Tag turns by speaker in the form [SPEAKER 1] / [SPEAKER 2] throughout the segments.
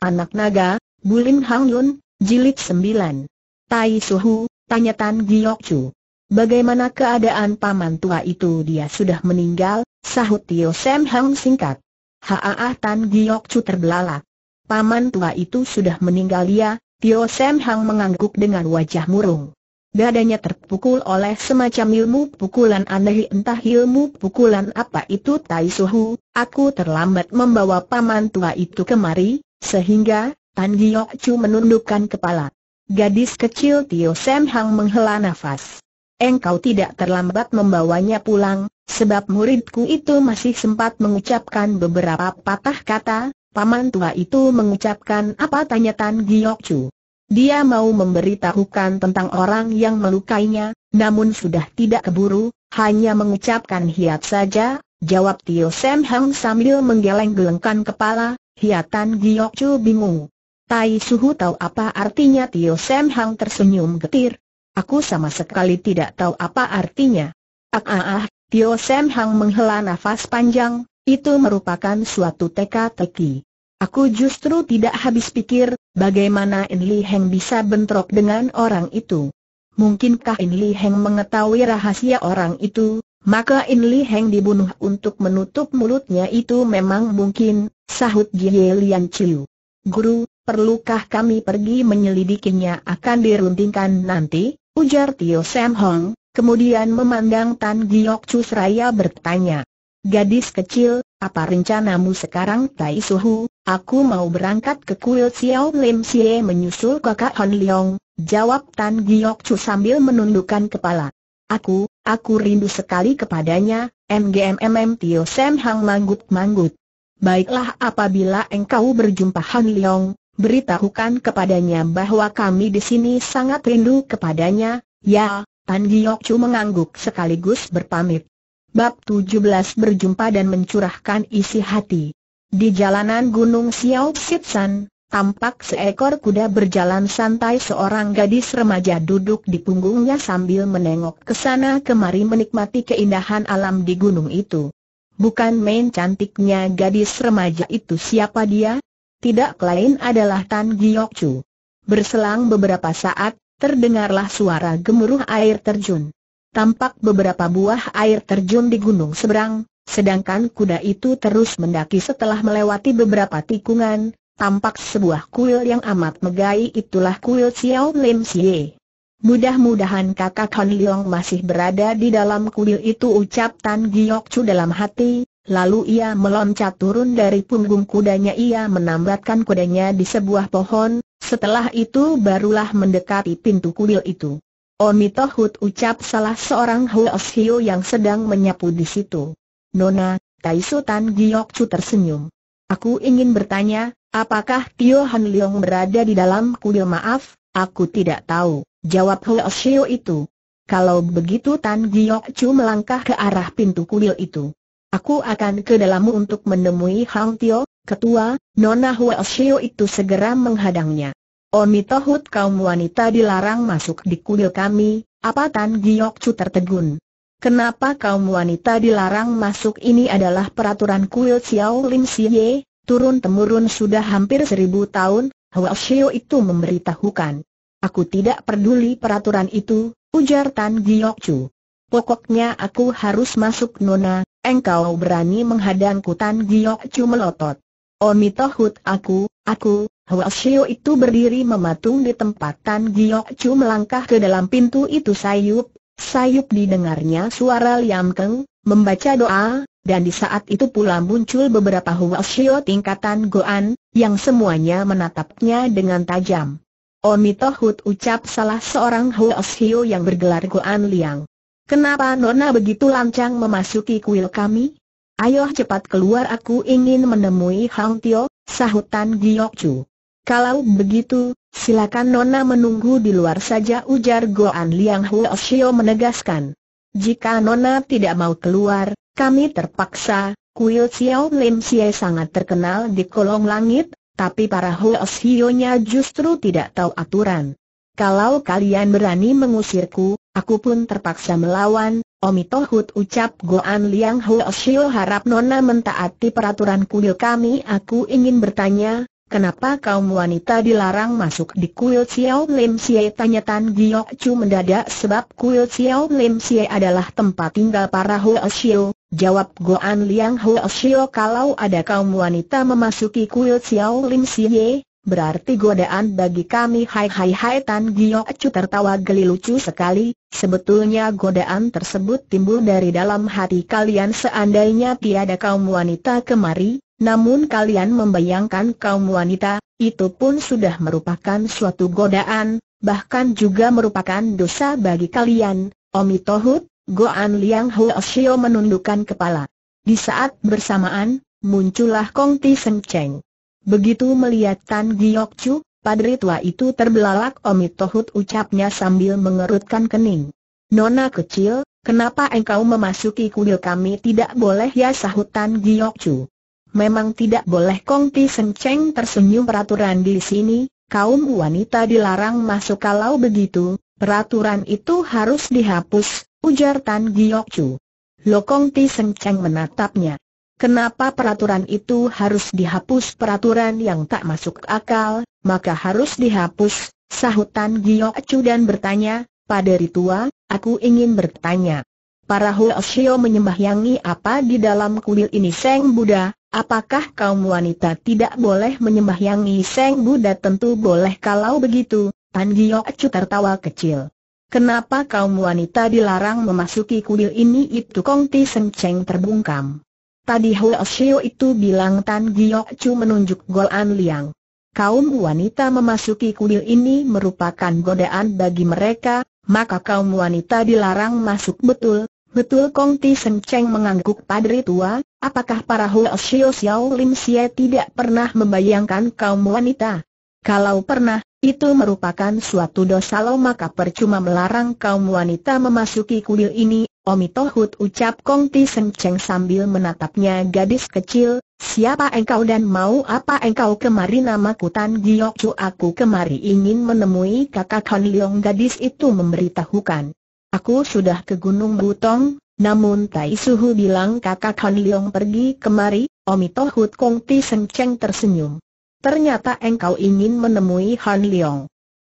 [SPEAKER 1] Anak Naga, Bulim Hang Yun, Jilid 9. Tai Suhu, tanya Tan Giyok Chu. Bagaimana keadaan paman tua itu dia sudah meninggal, sahut Tio Sam Hang singkat. Haa Tan Giyok Chu terbelalak. Paman tua itu sudah meninggal ya, Tio Sam Hang mengangguk dengan wajah murung. Dadanya terpukul oleh semacam ilmu pukulan aneh entah ilmu pukulan apa itu Tai Suhu, aku terlambat membawa paman tua itu kemari, sehingga, Tan Giok Chu menundukkan kepala. Gadis kecil Tio Sam Hang menghela nafas. Engkau tidak terlambat membawanya pulang, sebab muridku itu masih sempat mengucapkan beberapa patah kata, paman tua itu mengucapkan apa tanya Tan Giok Chu. Dia mau memberitahukan tentang orang yang melukainya, namun sudah tidak keburu, hanya mengucapkan hiat saja, jawab Tio Sam Hang sambil menggeleng-gelengkan kepala, Hiatan Giok Chu bingung. Tai Suhu tahu apa artinya Tio Sam Hang tersenyum getir. Aku sama sekali tidak tahu apa artinya. Ah ah ah, Tio Sam Hang menghela nafas panjang, itu merupakan suatu teka-teki. Aku justru tidak habis pikir, bagaimana In Li Heng bisa bentrok dengan orang itu. Mungkinkah In Li Heng mengetahui rahasia orang itu, maka In Li Heng dibunuh untuk menutup mulutnya itu memang mungkin, Sahut Jie Lian Chiu. Guru, perlukah kami pergi menyelidikinya akan diruntingkan nanti? Ujar Tio Sam Hong, kemudian memandang Tan Giok Chu seraya bertanya. Gadis kecil, apa rencanamu sekarang Tai Suhu? Aku mau berangkat ke kuil Xiao Lim Xie menyusul kakak Hon Leong, jawab Tan Giok Chu sambil menundukkan kepala. Aku, aku rindu sekali kepadanya, MGMMM Tio Sam Hang manggut-manggut. Baiklah apabila engkau berjumpa Han Leong, beritahukan kepadanya bahwa kami di sini sangat rindu kepadanya, ya, Tan Giok Chu mengangguk sekaligus berpamit. Bab 17 berjumpa dan mencurahkan isi hati. Di jalanan Gunung Xiao Sitsan, tampak seekor kuda berjalan santai seorang gadis remaja duduk di punggungnya sambil menengok ke sana kemari menikmati keindahan alam di gunung itu. Bukan main cantiknya gadis remaja itu siapa dia? Tidak lain adalah Tan Giok Chu. Berselang beberapa saat, terdengarlah suara gemuruh air terjun. Tampak beberapa buah air terjun di gunung seberang, sedangkan kuda itu terus mendaki setelah melewati beberapa tikungan, tampak sebuah kuil yang amat megai itulah kuil Xiao Lim Xie. Mudah-mudahan kakak Han Leong masih berada di dalam kuil itu ucap Tan Giok Chu dalam hati, lalu ia meloncat turun dari punggung kudanya ia menambatkan kudanya di sebuah pohon, setelah itu barulah mendekati pintu kuil itu. Tohut ucap salah seorang Huos Hio yang sedang menyapu di situ. Nona, Taisu Tan Giok Chu tersenyum. Aku ingin bertanya, apakah Tio Han Leong berada di dalam kuil maaf, aku tidak tahu. Jawab Huo Xiu itu. Kalau begitu Tan Giok Chu melangkah ke arah pintu kuil itu. Aku akan ke dalammu untuk menemui Hang Tio, ketua, Nona Huo Xiu itu segera menghadangnya. Omitohut oh kaum wanita dilarang masuk di kuil kami, apa Tan Giok Chu tertegun? Kenapa kaum wanita dilarang masuk ini adalah peraturan kuil Xiao Lim Siye, turun-temurun sudah hampir seribu tahun, Huo Xiu itu memberitahukan. Aku tidak peduli peraturan itu, ujar Tan Giok Chu. Pokoknya aku harus masuk nona, engkau berani menghadangku Tan Giok Chu melotot. Omitohut aku, aku, Hua Huasio itu berdiri mematung di tempat Tan Giok Chu melangkah ke dalam pintu itu sayup, sayup didengarnya suara Liam Keng, membaca doa, dan di saat itu pula muncul beberapa Huasio tingkatan Goan, yang semuanya menatapnya dengan tajam. Omitohut ucap salah seorang Hwasio yang bergelar Goan Liang. Kenapa Nona begitu lancang memasuki kuil kami? Ayo cepat keluar aku ingin menemui Hang Tio, sahutan Giok Chu. Kalau begitu, silakan Nona menunggu di luar saja ujar Goan Liang Huoshio menegaskan. Jika Nona tidak mau keluar, kami terpaksa, kuil Xiao Lim Xie sangat terkenal di kolong langit, tapi para Hoesio-nya justru tidak tahu aturan. Kalau kalian berani mengusirku, aku pun terpaksa melawan, Omitohut ucap Goan Liang Hoesio harap Nona mentaati peraturan kuil kami Aku ingin bertanya, Kenapa kaum wanita dilarang masuk di kuil Xiao Lim Xie? Tanya Tan Giok Chu mendadak sebab kuil Xiao Lim Xie adalah tempat tinggal para Huo Xiu. Jawab Goan Liang Huo Xiu. kalau ada kaum wanita memasuki kuil Xiao Lim Xie, berarti godaan bagi kami hai hai hai Tan Giok Chu tertawa geli lucu sekali. Sebetulnya godaan tersebut timbul dari dalam hati kalian seandainya tiada kaum wanita kemari, namun kalian membayangkan kaum wanita, itu pun sudah merupakan suatu godaan, bahkan juga merupakan dosa bagi kalian, Omi Tohut, Goan Liang Huo Shio menundukkan kepala. Di saat bersamaan, muncullah Kong Ti Seng Cheng. Begitu melihat Tan Giok Chu, padri tua itu terbelalak Omi Tohut ucapnya sambil mengerutkan kening. Nona kecil, kenapa engkau memasuki kuil kami tidak boleh ya sahutan Giok Chu. Memang tidak boleh Kongti Senceng tersenyum peraturan di sini, kaum wanita dilarang masuk kalau begitu, peraturan itu harus dihapus, ujar Tan Giokcu. Lokong Ti Senceng menatapnya. Kenapa peraturan itu harus dihapus peraturan yang tak masuk akal, maka harus dihapus, sahutan Tan dan bertanya, pada ritual, aku ingin bertanya para Huoshio menyembahyangi apa di dalam kuil ini Seng Buddha, apakah kaum wanita tidak boleh menyembahyangi Seng Buddha tentu boleh kalau begitu, Tan Gio Acu tertawa kecil. Kenapa kaum wanita dilarang memasuki kuil ini itu Kong Ti Seng Cheng terbungkam. Tadi Huoshio itu bilang Tan Gio Acu menunjuk Gol An Liang. Kaum wanita memasuki kuil ini merupakan godaan bagi mereka, maka kaum wanita dilarang masuk betul, Betul Kong Ti Seng Cheng mengangguk padri tua, apakah para hua Xiao Xiao Lim Xie tidak pernah membayangkan kaum wanita? Kalau pernah, itu merupakan suatu dosa lo maka percuma melarang kaum wanita memasuki kuil ini, Omi Tohut ucap Kong Ti Seng Cheng sambil menatapnya gadis kecil, siapa engkau dan mau apa engkau kemari Nama kutan Giok cu aku kemari ingin menemui kakak Han Leong gadis itu memberitahukan. Aku sudah ke Gunung Butong, namun Tai Suhu bilang kakak Han Leong pergi kemari, Omito Hut Kong Ti Seng Cheng tersenyum. Ternyata engkau ingin menemui Han Leong.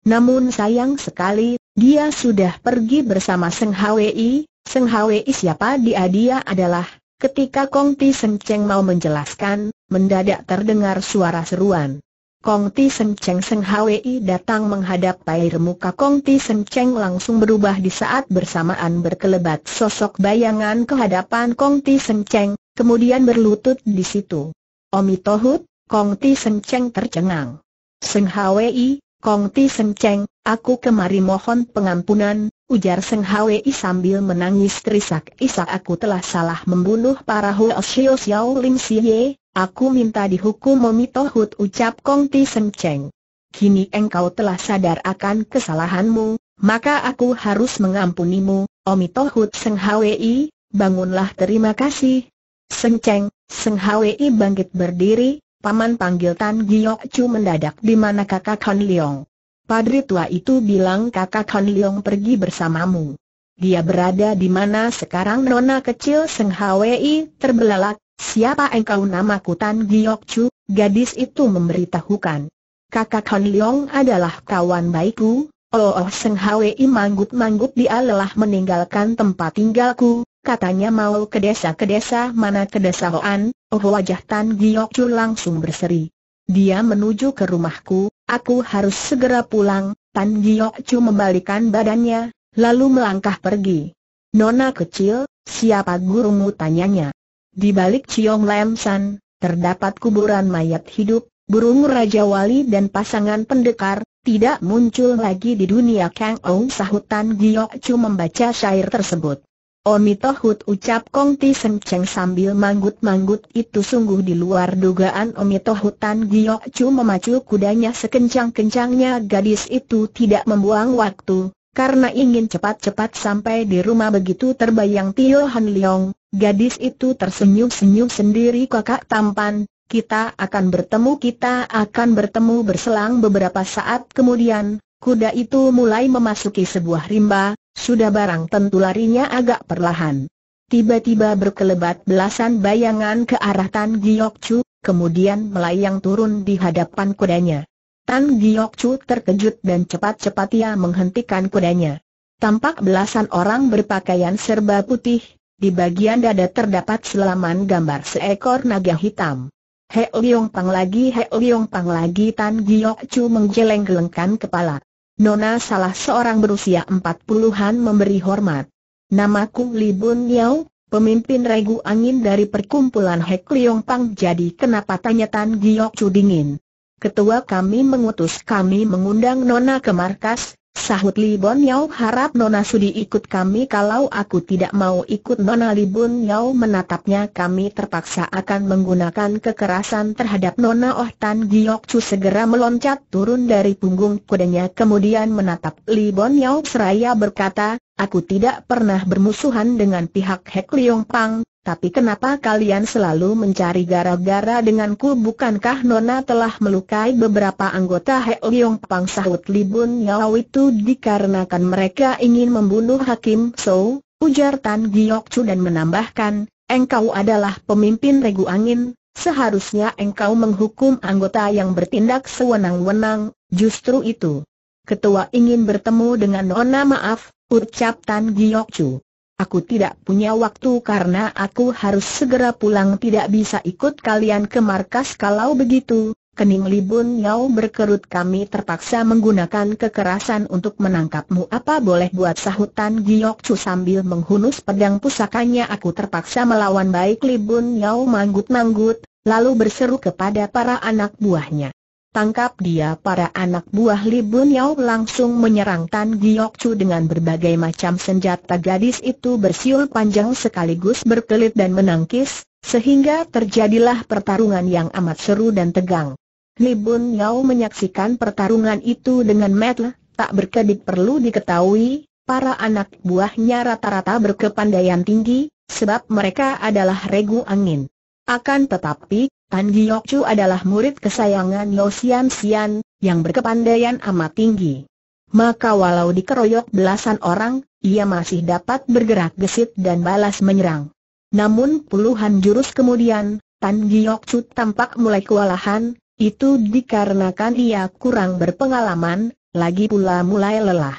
[SPEAKER 1] Namun sayang sekali, dia sudah pergi bersama Seng Hwi, Seng Hwi siapa dia dia adalah, ketika Kong Ti Seng Cheng mau menjelaskan, mendadak terdengar suara seruan. Kong Ti Sen Cheng Seng Hwi datang menghadap air muka Kong Ti Sen Cheng langsung berubah di saat bersamaan berkelebat sosok bayangan kehadapan Kong Ti Sen Cheng, kemudian berlutut di situ. Omi Tohut, Kong Ti Sen Cheng tercengang. Seng Hwi, Kong Ti Sen Cheng, aku kemari mohon pengampunan, ujar Seng Hwi sambil menangis terisak-isak aku telah salah membunuh para Huo Xiao Xiao Lim Siye, Aku minta dihukum Momi ucap Kong Ti Seng Cheng. Kini engkau telah sadar akan kesalahanmu, maka aku harus mengampunimu, Omi Tohut Seng Hwi, bangunlah terima kasih. Seng Cheng, Seng Hwi bangkit berdiri, paman panggil Tan Giyok Chu mendadak di mana kakak Han Leong. Padri tua itu bilang kakak Han Leong pergi bersamamu. Dia berada di mana sekarang nona kecil Seng Hwi terbelalak, Siapa engkau namaku Tan Giok Chu, gadis itu memberitahukan. Kakak Han Leong adalah kawan baikku, Oh, oh Seng Hwei manggut-manggut dia lelah meninggalkan tempat tinggalku, katanya mau ke desa ke desa mana ke desa Hoan, oh wajah Tan Giok Chu langsung berseri. Dia menuju ke rumahku, aku harus segera pulang, Tan Giok Chu membalikan badannya, lalu melangkah pergi. Nona kecil, siapa gurumu tanyanya? Di balik Ciong Lam San, terdapat kuburan mayat hidup, burung Raja Wali dan pasangan pendekar, tidak muncul lagi di dunia Kang Ong sahutan Giok Chu membaca syair tersebut. Omitohut ucap Kong Ti Seng Cheng sambil manggut-manggut itu sungguh di luar dugaan Omitohutan Giok Chu memacu kudanya sekencang-kencangnya gadis itu tidak membuang waktu, karena ingin cepat-cepat sampai di rumah begitu terbayang Tio Han Leong, Gadis itu tersenyum-senyum sendiri kakak tampan, kita akan bertemu kita akan bertemu berselang beberapa saat kemudian, kuda itu mulai memasuki sebuah rimba, sudah barang tentu larinya agak perlahan. Tiba-tiba berkelebat belasan bayangan ke arah Tan Giok Chu, kemudian melayang turun di hadapan kudanya. Tan Giok Chu terkejut dan cepat-cepat ia menghentikan kudanya. Tampak belasan orang berpakaian serba putih, di bagian dada terdapat selaman gambar seekor naga hitam. He Liong Pang lagi He Liong Pang lagi Tan Giok Chu menggeleng-gelengkan kepala. Nona salah seorang berusia empat puluhan memberi hormat. Namaku Li Bun Yao, pemimpin regu angin dari perkumpulan He Liong Pang jadi kenapa tanya Tan Giok Chu dingin. Ketua kami mengutus kami mengundang Nona ke markas, Sahut Li Bon Yau harap Nona Sudi ikut kami kalau aku tidak mau ikut Nona Li Bon Yau menatapnya kami terpaksa akan menggunakan kekerasan terhadap Nona Oh Tan Giok Chu segera meloncat turun dari punggung kudanya kemudian menatap Li Bon Yau seraya berkata, aku tidak pernah bermusuhan dengan pihak Hek Liong Pang, tapi kenapa kalian selalu mencari gara-gara denganku bukankah Nona telah melukai beberapa anggota Heoyong Pang sahut Libun Yau itu dikarenakan mereka ingin membunuh Hakim So, ujar Tan Giok Chu dan menambahkan, engkau adalah pemimpin regu angin, seharusnya engkau menghukum anggota yang bertindak sewenang-wenang, justru itu. Ketua ingin bertemu dengan Nona maaf, ucap Tan Giok Chu. Aku tidak punya waktu karena aku harus segera pulang tidak bisa ikut kalian ke markas kalau begitu. Kening Libun Yao berkerut kami terpaksa menggunakan kekerasan untuk menangkapmu apa boleh buat sahutan Giyok Chu sambil menghunus pedang pusakanya aku terpaksa melawan baik Libun Yao manggut-manggut, lalu berseru kepada para anak buahnya tangkap dia para anak buah Li Bun Yao langsung menyerang Tan Giok Chu dengan berbagai macam senjata gadis itu bersiul panjang sekaligus berkelit dan menangkis, sehingga terjadilah pertarungan yang amat seru dan tegang. Li Bun Yao menyaksikan pertarungan itu dengan mata tak berkedip perlu diketahui, para anak buahnya rata-rata berkepandaian tinggi, sebab mereka adalah regu angin. Akan tetapi, Tan Giok Chu adalah murid kesayangan Lo Sian Xian, yang berkepandaian amat tinggi. Maka walau dikeroyok belasan orang, ia masih dapat bergerak gesit dan balas menyerang. Namun puluhan jurus kemudian, Tan Giok Chu tampak mulai kewalahan, itu dikarenakan ia kurang berpengalaman, lagi pula mulai lelah.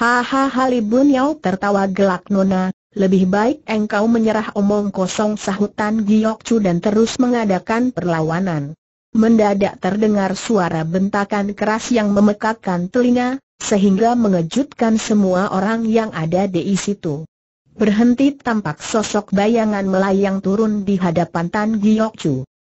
[SPEAKER 1] Hahaha Li Bun Yao tertawa gelak Nona, lebih baik engkau menyerah omong kosong sahutan Giok Chu dan terus mengadakan perlawanan. Mendadak terdengar suara bentakan keras yang memekakkan telinga, sehingga mengejutkan semua orang yang ada di situ. Berhenti tampak sosok bayangan melayang turun di hadapan Tan Giok Chu.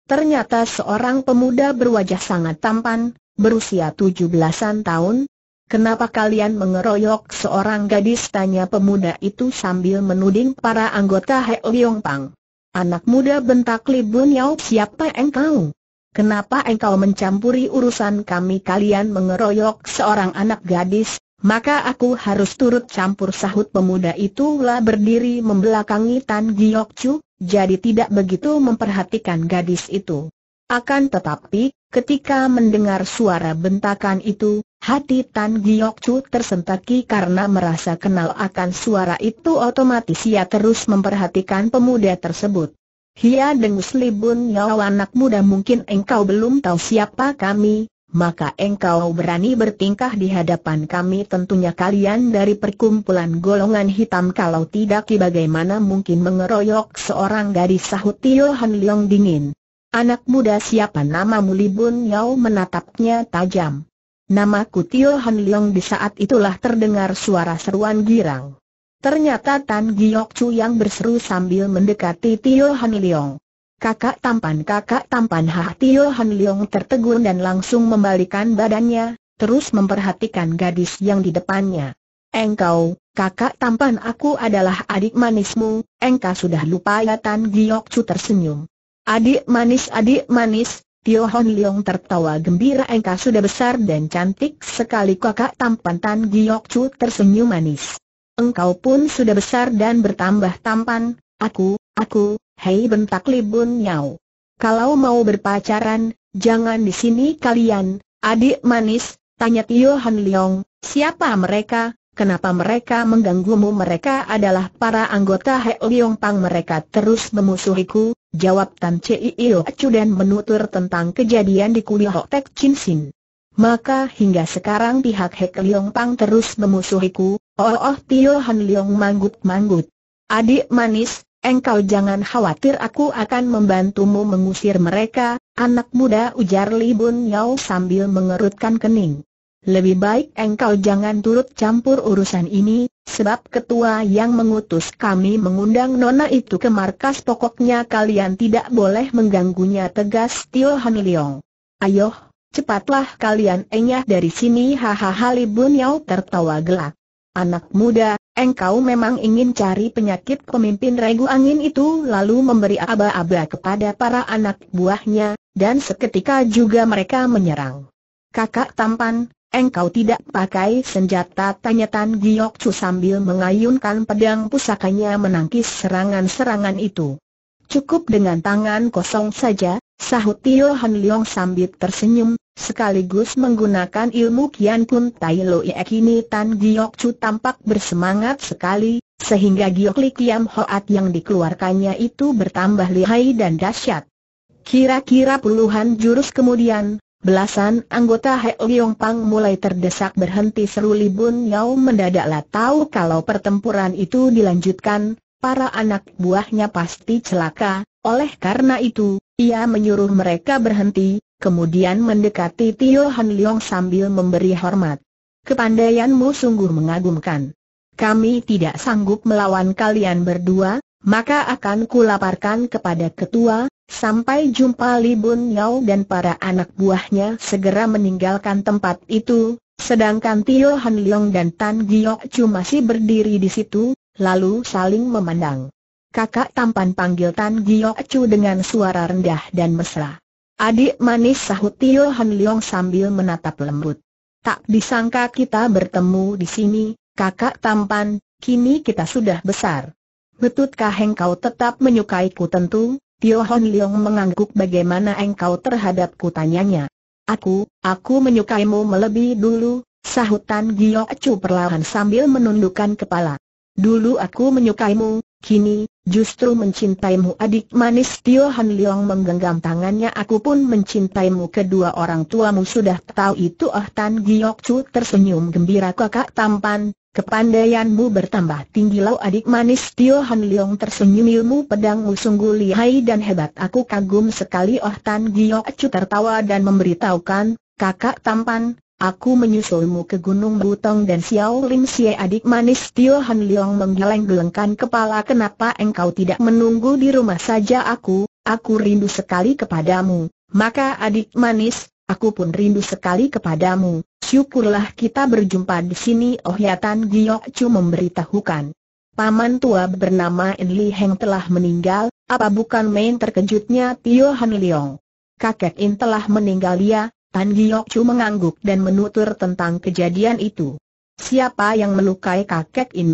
[SPEAKER 1] Ternyata seorang pemuda berwajah sangat tampan, berusia tujuh belasan tahun, Kenapa kalian mengeroyok seorang gadis? Tanya pemuda itu sambil menuding para anggota Hei Liong Pang. Anak muda bentak Li Bun Yao siapa engkau? Kenapa engkau mencampuri urusan kami kalian mengeroyok seorang anak gadis? Maka aku harus turut campur sahut pemuda itu, lah berdiri membelakangi Tan Giok Chu, jadi tidak begitu memperhatikan gadis itu. Akan tetapi, Ketika mendengar suara bentakan itu, hati Tan Giok Chu tersentaki karena merasa kenal akan suara itu otomatis ia terus memperhatikan pemuda tersebut. Hia dengus libun nyawa anak muda mungkin engkau belum tahu siapa kami, maka engkau berani bertingkah di hadapan kami tentunya kalian dari perkumpulan golongan hitam kalau tidak bagaimana mungkin mengeroyok seorang gadis sahut Tio Han Leong dingin. Anak muda siapa nama Mulibun Bun Yao menatapnya tajam. Namaku Tio Han Leong di saat itulah terdengar suara seruan girang. Ternyata Tan Giok Chu yang berseru sambil mendekati Tio Han Leong. Kakak tampan kakak tampan Hah Tio Han Leong tertegun dan langsung membalikan badannya, terus memperhatikan gadis yang di depannya. Engkau, kakak tampan aku adalah adik manismu, engkau sudah lupa ya Tan Giok Chu tersenyum. Adik manis adik manis, Tio Hon Leong tertawa gembira engkau sudah besar dan cantik sekali kakak tampan Tan Giok Chu tersenyum manis. Engkau pun sudah besar dan bertambah tampan, aku, aku, hei bentak Libun nyau. Kalau mau berpacaran, jangan di sini kalian, adik manis, tanya Tio Hon Leong, siapa mereka, Kenapa mereka mengganggumu? Mereka adalah para anggota He Liong Pang. Mereka terus memusuhiku, jawab Tan Chei Io Acu dan menutur tentang kejadian di kuliah Tek Chin Sin. Maka hingga sekarang pihak He Liong Pang terus memusuhiku, oh oh Tio Han Liong manggut-manggut. Adik manis, engkau jangan khawatir aku akan membantumu mengusir mereka, anak muda ujar Li Bun Yao sambil mengerutkan kening lebih baik engkau jangan turut campur urusan ini, sebab ketua yang mengutus kami mengundang nona itu ke markas pokoknya kalian tidak boleh mengganggunya tegas Tio Han Leong. Ayoh, cepatlah kalian enyah dari sini hahaha Li Bun Yau tertawa gelak. Anak muda, engkau memang ingin cari penyakit pemimpin regu angin itu lalu memberi aba-aba kepada para anak buahnya, dan seketika juga mereka menyerang. Kakak tampan, Engkau tidak pakai senjata tanya Tan Giok Chu sambil mengayunkan pedang pusakanya menangkis serangan-serangan itu. Cukup dengan tangan kosong saja, sahut Tio Han Leong sambil tersenyum, sekaligus menggunakan ilmu Kian pun Tai Lo Ye kini Tan Giok Chu tampak bersemangat sekali, sehingga Giok Li Kiam Hoat yang dikeluarkannya itu bertambah lihai dan dahsyat. Kira-kira puluhan jurus kemudian, Belasan anggota Heo Pang mulai terdesak berhenti seru Li Bun Yao mendadaklah tahu kalau pertempuran itu dilanjutkan, para anak buahnya pasti celaka, oleh karena itu, ia menyuruh mereka berhenti, kemudian mendekati Tio Han Leong sambil memberi hormat. Kepandaianmu sungguh mengagumkan. Kami tidak sanggup melawan kalian berdua, maka akan kulaparkan kepada ketua, Sampai jumpa Li Bun Yao dan para anak buahnya segera meninggalkan tempat itu, sedangkan Tio Han Leong dan Tan Giok Chu masih berdiri di situ, lalu saling memandang. Kakak tampan panggil Tan Giok Chu dengan suara rendah dan mesra. Adik manis sahut Tio Han Leong sambil menatap lembut. Tak disangka kita bertemu di sini, kakak tampan, kini kita sudah besar. Betutkah engkau tetap menyukaiku tentu? Tio Hon Leong mengangguk bagaimana engkau terhadapku tanyanya. Aku, aku menyukaimu melebihi dulu, sahutan Gio Acu perlahan sambil menundukkan kepala. Dulu aku menyukaimu, kini, justru mencintaimu adik manis Tio Han Leong menggenggam tangannya aku pun mencintaimu kedua orang tuamu sudah tahu itu Ah Tan Giok Chu tersenyum gembira kakak tampan, Kepandaianmu bertambah tinggi lau adik manis Tio Han Leong tersenyum ilmu pedangmu sungguh lihai dan hebat Aku kagum sekali Oh Tan Gio Acu tertawa dan memberitahukan, kakak tampan, aku menyusulmu ke Gunung Butong dan Xiao Lim Xie adik manis Tio Han Leong menggeleng-gelengkan kepala Kenapa engkau tidak menunggu di rumah saja aku, aku rindu sekali kepadamu Maka adik manis, aku pun rindu sekali kepadamu Syukurlah kita berjumpa di sini Oh ya Tan Giok Chu memberitahukan. Paman tua bernama In Li Heng telah meninggal, apa bukan main terkejutnya Tio Han Leong. Kakek In telah meninggal ya, Tan Giok Chu mengangguk dan menutur tentang kejadian itu. Siapa yang melukai kakek In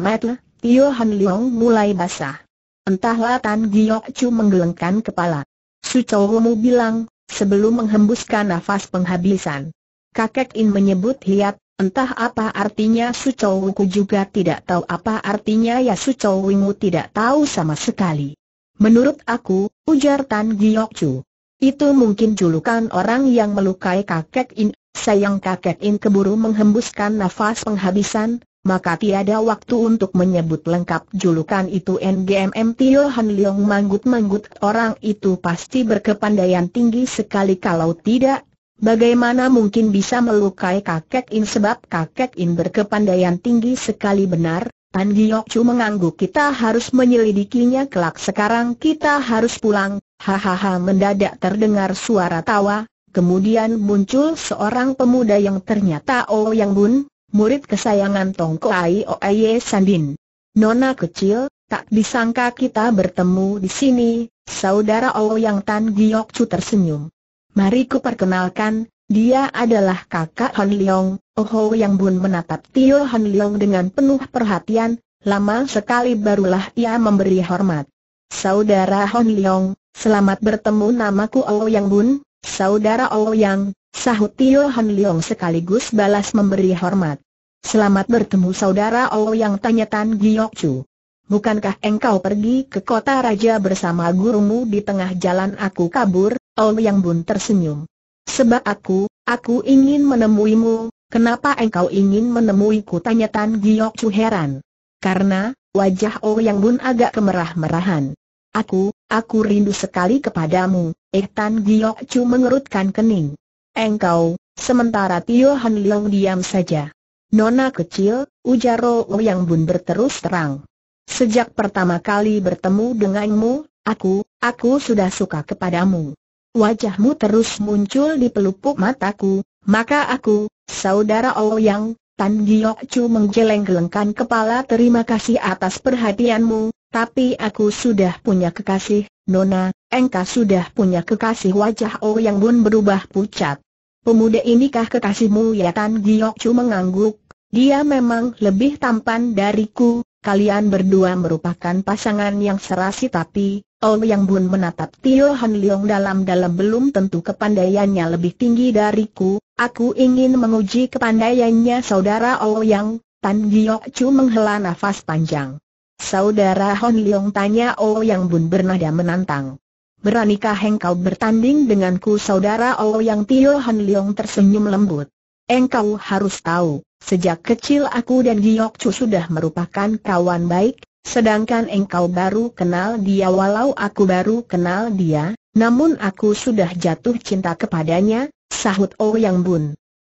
[SPEAKER 1] Tio Han Leong mulai basah. Entahlah Tan Giok Chu menggelengkan kepala. Su Chow bilang, sebelum menghembuskan nafas penghabisan. Kakek In menyebut hiat, entah apa artinya Su Wuku juga tidak tahu apa artinya ya Su Wingu tidak tahu sama sekali. Menurut aku, ujar Tan Giok Chu. Itu mungkin julukan orang yang melukai kakek In, sayang kakek In keburu menghembuskan nafas penghabisan, maka tiada waktu untuk menyebut lengkap julukan itu NGMM Tio Han Leong manggut-manggut orang itu pasti berkepandaian tinggi sekali kalau tidak Bagaimana mungkin bisa melukai kakek In sebab kakek In berkepandaian tinggi sekali benar, Tan Giok Chu mengangguk kita harus menyelidikinya kelak sekarang kita harus pulang, hahaha mendadak terdengar suara tawa, kemudian muncul seorang pemuda yang ternyata Oh Yang Bun, murid kesayangan Tong Kuai Oye Sandin. Nona kecil, tak disangka kita bertemu di sini, saudara Oh Yang Tan Giok Chu tersenyum. Mari ku perkenalkan, dia adalah kakak Han Leong, Oho Yang Bun menatap Tio Han Leong dengan penuh perhatian, lama sekali barulah ia memberi hormat. Saudara Han Leong, selamat bertemu namaku Oho Yang Bun, saudara Oho Yang, sahut Tio Han Leong sekaligus balas memberi hormat. Selamat bertemu saudara Oho Yang tanya Tan Giok Chu. Bukankah engkau pergi ke kota raja bersama gurumu di tengah jalan aku kabur, yang Bun tersenyum. Sebab aku, aku ingin menemuimu, kenapa engkau ingin menemuiku tanya Tan Giok Chu heran. Karena, wajah Yang Bun agak kemerah-merahan. Aku, aku rindu sekali kepadamu, eh Tan Giok Chu mengerutkan kening. Engkau, sementara Tio Han Leong diam saja. Nona kecil, ujar Yang Bun berterus terang. Sejak pertama kali bertemu denganmu, aku, aku sudah suka kepadamu wajahmu terus muncul di pelupuk mataku, maka aku, saudara Ouyang, oh Tan Giok Chu menggeleng-gelengkan kepala terima kasih atas perhatianmu, tapi aku sudah punya kekasih, Nona, engkau sudah punya kekasih wajah Ouyang oh pun berubah pucat. Pemuda inikah kekasihmu ya Tan Giok Chu mengangguk, dia memang lebih tampan dariku, kalian berdua merupakan pasangan yang serasi tapi, yang Bun menatap Tio Han Leong dalam-dalam belum tentu kepandaiannya lebih tinggi dariku, aku ingin menguji kepandaiannya saudara oh Yang. Tan Giok Chu menghela nafas panjang. Saudara Han Leong tanya oh Yang Bun bernada menantang. Beranikah engkau bertanding denganku saudara oh Yang? Tio Han Leong tersenyum lembut. Engkau harus tahu, sejak kecil aku dan Giok Chu sudah merupakan kawan baik, Sedangkan engkau baru kenal dia walau aku baru kenal dia, namun aku sudah jatuh cinta kepadanya, sahut oh Yang Bun.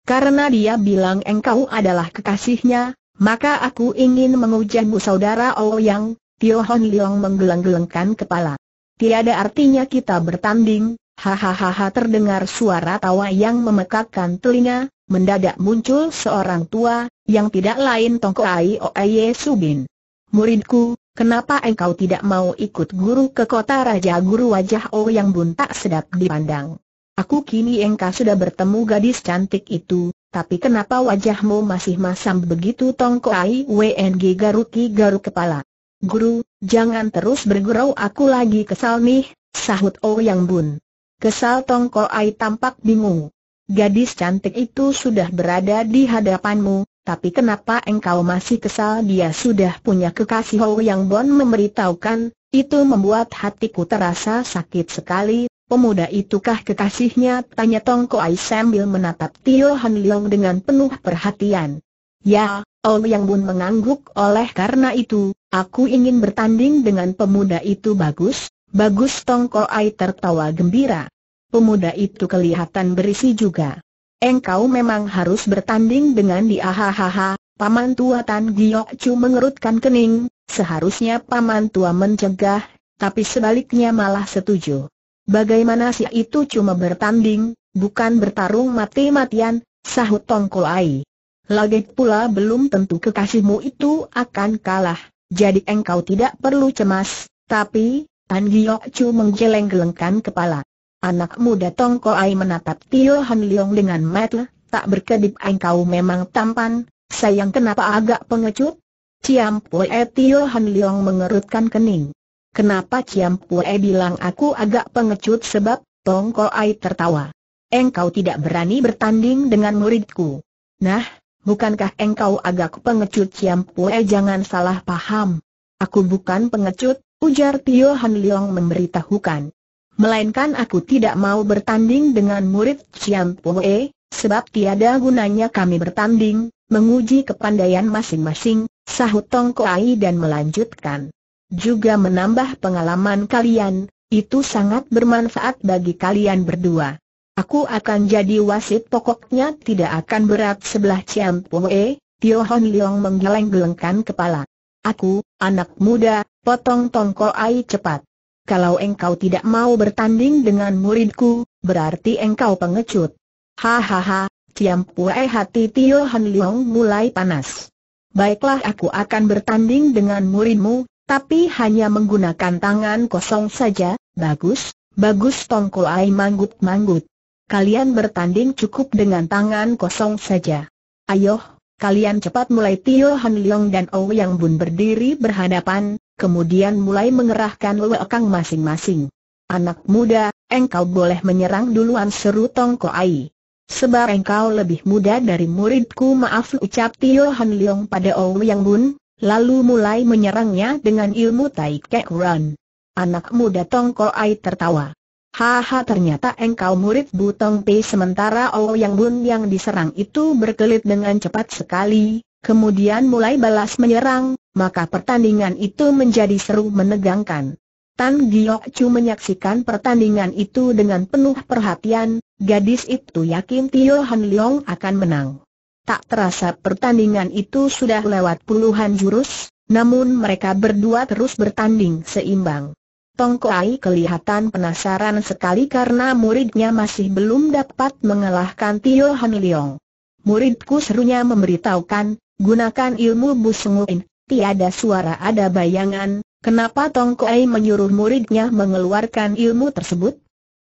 [SPEAKER 1] Karena dia bilang engkau adalah kekasihnya, maka aku ingin mengujamu saudara oh Yang, Tio Hon Leong menggeleng-gelengkan kepala. Tiada artinya kita bertanding, hahaha terdengar suara tawa yang memekakkan telinga, mendadak muncul seorang tua, yang tidak lain Tongko Ai Oye Subin. Muridku, kenapa engkau tidak mau ikut guru ke kota Raja Guru wajah Oh yang buntak sedap dipandang? Aku kini engkau sudah bertemu gadis cantik itu, tapi kenapa wajahmu masih masam begitu Tongko Ai WNG garuki garuk kepala? Guru, jangan terus bergurau aku lagi kesal nih, sahut Oh yang bun. Kesal Tongko Ai tampak bingung. Gadis cantik itu sudah berada di hadapanmu, tapi kenapa engkau masih kesal dia sudah punya kekasih Hou yang Bon memberitahukan, itu membuat hatiku terasa sakit sekali, pemuda itukah kekasihnya? Tanya Tong Ai sambil menatap Tio Han Leong dengan penuh perhatian. Ya, Hou Yang Bun mengangguk oleh karena itu, aku ingin bertanding dengan pemuda itu bagus, bagus Tong Ai tertawa gembira. Pemuda itu kelihatan berisi juga. Engkau memang harus bertanding dengan dia hahaha, paman tua Tan Giok Chu mengerutkan kening, seharusnya paman tua mencegah, tapi sebaliknya malah setuju. Bagaimana si itu cuma bertanding, bukan bertarung mati-matian, sahut Tongkol Ai. Lagi pula belum tentu kekasihmu itu akan kalah, jadi engkau tidak perlu cemas, tapi, Tan Giok Chu menggeleng-gelengkan kepala. Anak muda Ai menatap Tio Han Leong dengan mata, tak berkedip engkau memang tampan, sayang kenapa agak pengecut? Ciam Pue Tio Han Leong mengerutkan kening. Kenapa Ciam Pue bilang aku agak pengecut sebab, Ai tertawa. Engkau tidak berani bertanding dengan muridku. Nah, bukankah engkau agak pengecut Ciam Pue jangan salah paham. Aku bukan pengecut, ujar Tio Han Leong memberitahukan melainkan aku tidak mau bertanding dengan murid Chiam Poe, sebab tiada gunanya kami bertanding, menguji kepandaian masing-masing, sahut Tong Koai dan melanjutkan. Juga menambah pengalaman kalian, itu sangat bermanfaat bagi kalian berdua. Aku akan jadi wasit pokoknya tidak akan berat sebelah Chiam Poe, Tio Hon Leong menggeleng-gelengkan kepala. Aku, anak muda, potong Tong Koai cepat kalau engkau tidak mau bertanding dengan muridku, berarti engkau pengecut. Hahaha, Ciam Pue hati Tio Han Leong mulai panas. Baiklah aku akan bertanding dengan muridmu, tapi hanya menggunakan tangan kosong saja, bagus, bagus Tongko Ai manggut-manggut. Kalian bertanding cukup dengan tangan kosong saja. Ayo, kalian cepat mulai Tio Han Leong dan Ouyang Bun berdiri berhadapan, kemudian mulai mengerahkan lewekang masing-masing. Anak muda, engkau boleh menyerang duluan seru Tongko Ai. Sebab engkau lebih muda dari muridku maaf ucap Tio Han Leong pada Ouyang Bun, lalu mulai menyerangnya dengan ilmu Tai Kek Run. Anak muda Tongko Ai tertawa. Haha ternyata engkau murid Butong Pei sementara Yang Bun yang diserang itu berkelit dengan cepat sekali, Kemudian mulai balas menyerang, maka pertandingan itu menjadi seru menegangkan. Tan Giok Chu menyaksikan pertandingan itu dengan penuh perhatian, gadis itu yakin Tio Han Leong akan menang. Tak terasa pertandingan itu sudah lewat puluhan jurus, namun mereka berdua terus bertanding seimbang. Tong Kuai kelihatan penasaran sekali karena muridnya masih belum dapat mengalahkan Tio Han Leong. Muridku serunya memberitahukan, Gunakan ilmu busunguin, tiada suara ada bayangan, kenapa Tong Kuei menyuruh muridnya mengeluarkan ilmu tersebut?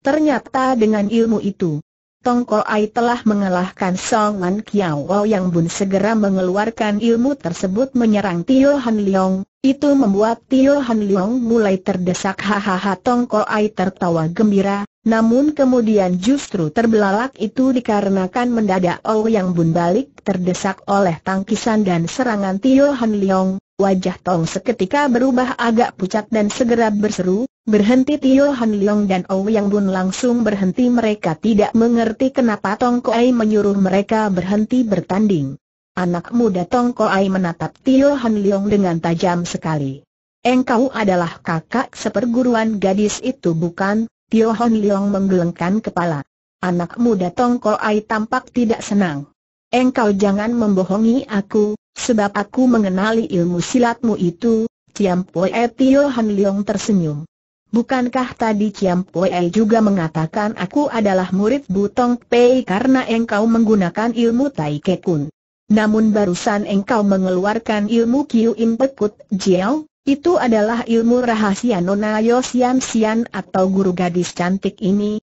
[SPEAKER 1] Ternyata dengan ilmu itu, Tong Kuei telah mengalahkan Song An Kiao yang bun segera mengeluarkan ilmu tersebut menyerang Tio Han Leong, itu membuat Tio Han Leong mulai terdesak hahaha Tong Kuei tertawa gembira, namun kemudian justru terbelalak itu dikarenakan mendadak Yang Bun balik terdesak oleh tangkisan dan serangan Tio Han Leong, wajah Tong seketika berubah agak pucat dan segera berseru, berhenti Tio Han Leong dan Yang Bun langsung berhenti mereka tidak mengerti kenapa Tong Koai menyuruh mereka berhenti bertanding. Anak muda Tong Koai menatap Tio Han Leong dengan tajam sekali. Engkau adalah kakak seperguruan gadis itu bukan? Tio Hon Leong menggelengkan kepala. Anak muda Tong Ai tampak tidak senang. Engkau jangan membohongi aku, sebab aku mengenali ilmu silatmu itu, Ciam Poe Tio Hon Leong tersenyum. Bukankah tadi Ciam Poe juga mengatakan aku adalah murid Butong Pei karena engkau menggunakan ilmu Tai Kekun? Namun barusan engkau mengeluarkan ilmu Kiu Impekut Jiao, itu adalah ilmu rahasia Nona Yo Sian Sian atau guru gadis cantik ini,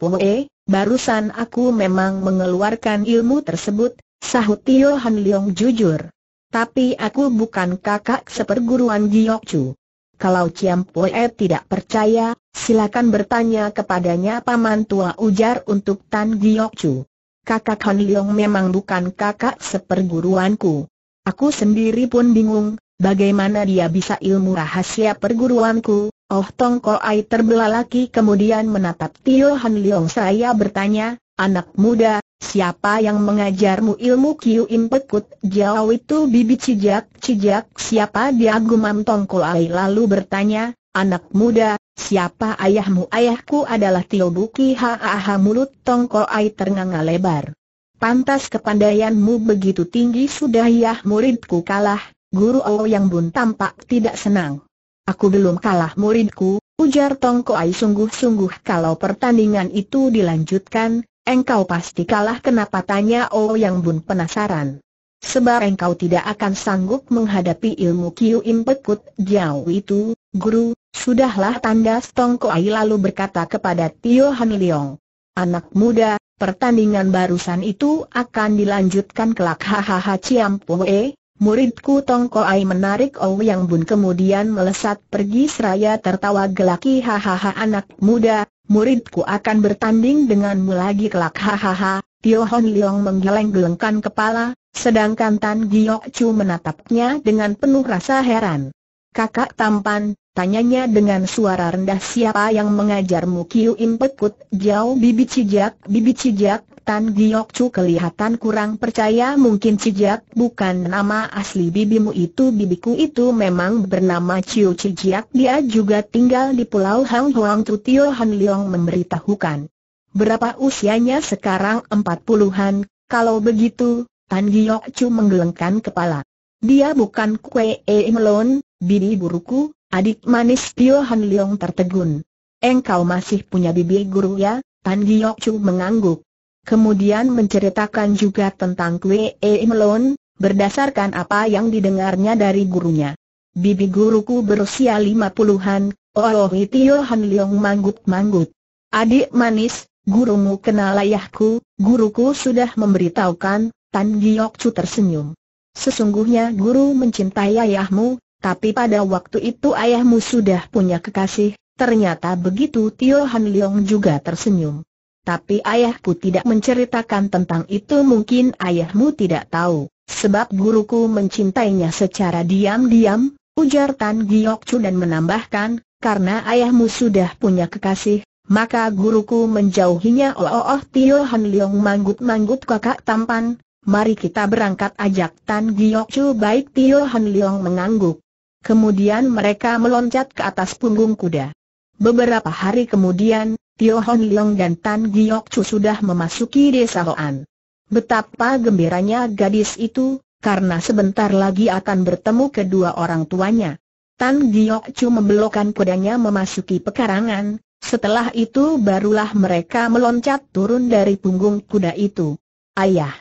[SPEAKER 1] Po E. barusan aku memang mengeluarkan ilmu tersebut, sahut Tio Han Leong jujur. Tapi aku bukan kakak seperguruan Giok Chu. Kalau Cian E tidak percaya, silakan bertanya kepadanya paman tua ujar untuk Tan Giok Chu. Kakak Han Leong memang bukan kakak seperguruanku. Aku sendiri pun bingung, Bagaimana dia bisa ilmu rahasia perguruanku? Oh Tong terbelah terbelalaki kemudian menatap Tio Han Leong saya bertanya, anak muda, siapa yang mengajarmu ilmu Kiu Im Pekut? Jauh itu bibit cijak, cijak siapa dia gumam Tong Ai lalu bertanya, anak muda, siapa ayahmu? Ayahku adalah Tio Buki Ha mulut Tong Ai ternganga lebar. Pantas kepandaianmu begitu tinggi sudah ya muridku kalah, Guru Yang Bun tampak tidak senang. Aku belum kalah muridku, ujar Tong Koai sungguh-sungguh kalau pertandingan itu dilanjutkan, engkau pasti kalah kenapa tanya Yang Bun penasaran. Sebab engkau tidak akan sanggup menghadapi ilmu Kiu Im Pekut jauh itu, guru, sudahlah tanda Tong Koai lalu berkata kepada Tio Han Leong. Anak muda, pertandingan barusan itu akan dilanjutkan kelak hahaha Ciam Poe, Muridku Tongko Ai menarik Ou Yang Bun kemudian melesat pergi seraya tertawa gelaki hahaha anak muda, muridku akan bertanding denganmu lagi kelak hahaha, Tio Hon Leong menggeleng-gelengkan kepala, sedangkan Tan Giok Chu menatapnya dengan penuh rasa heran. Kakak tampan, tanyanya dengan suara rendah siapa yang mengajarmu Kiu Impekut, jauh Bibi Cijak, Bibi Cijak, Tan Chu kelihatan kurang percaya mungkin Cijak bukan nama asli bibimu itu bibiku itu memang bernama Ciu Cijak dia juga tinggal di pulau Hang Huang Tu Tio Han Leong memberitahukan. Berapa usianya sekarang empat puluhan, kalau begitu, Tan Giok Chu menggelengkan kepala. Dia bukan Kue Melon, e bibi buruku, adik manis Tio Han Leong tertegun. Engkau masih punya bibi guru ya? Tan Giok Chu mengangguk. Kemudian menceritakan juga tentang Kwe E Melon, berdasarkan apa yang didengarnya dari gurunya. Bibi guruku berusia lima puluhan, Oh Tio Han Leong manggut-manggut. Adik manis, gurumu kenal ayahku, guruku sudah memberitahukan, Tan Giyok Chu tersenyum. Sesungguhnya guru mencintai ayahmu, tapi pada waktu itu ayahmu sudah punya kekasih, ternyata begitu Tio Han Leong juga tersenyum. Tapi ayahku tidak menceritakan tentang itu mungkin ayahmu tidak tahu, sebab guruku mencintainya secara diam-diam, ujar Tan Chu dan menambahkan, karena ayahmu sudah punya kekasih, maka guruku menjauhinya oh oh, oh Tio Han Leong manggut-manggut kakak tampan, mari kita berangkat ajak Tan Chu baik Tio Han Leong mengangguk. Kemudian mereka meloncat ke atas punggung kuda. Beberapa hari kemudian, Tio Hon Leong dan Tan Giok Chu sudah memasuki desa Hoan. Betapa gembiranya gadis itu, karena sebentar lagi akan bertemu kedua orang tuanya. Tan Giok Chu membelokkan kudanya memasuki pekarangan, setelah itu barulah mereka meloncat turun dari punggung kuda itu. Ayah!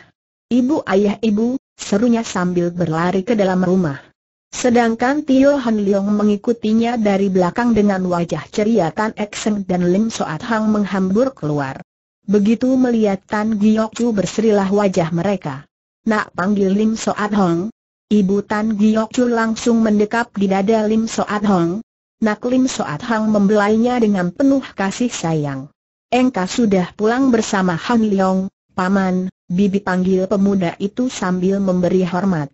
[SPEAKER 1] Ibu ayah ibu, serunya sambil berlari ke dalam rumah. Sedangkan Tio Han Leong mengikutinya dari belakang dengan wajah ceria Tan Ekseng dan Lim Soat Hang menghambur keluar. Begitu melihat Tan Giok Chu berserilah wajah mereka. Nak panggil Lim Soat Hang. Ibu Tan Giok Chu langsung mendekap di dada Lim Soat Hang. Nak Lim Soat Hang membelainya dengan penuh kasih sayang. Engkau sudah pulang bersama Han Leong, paman, bibi panggil pemuda itu sambil memberi hormat.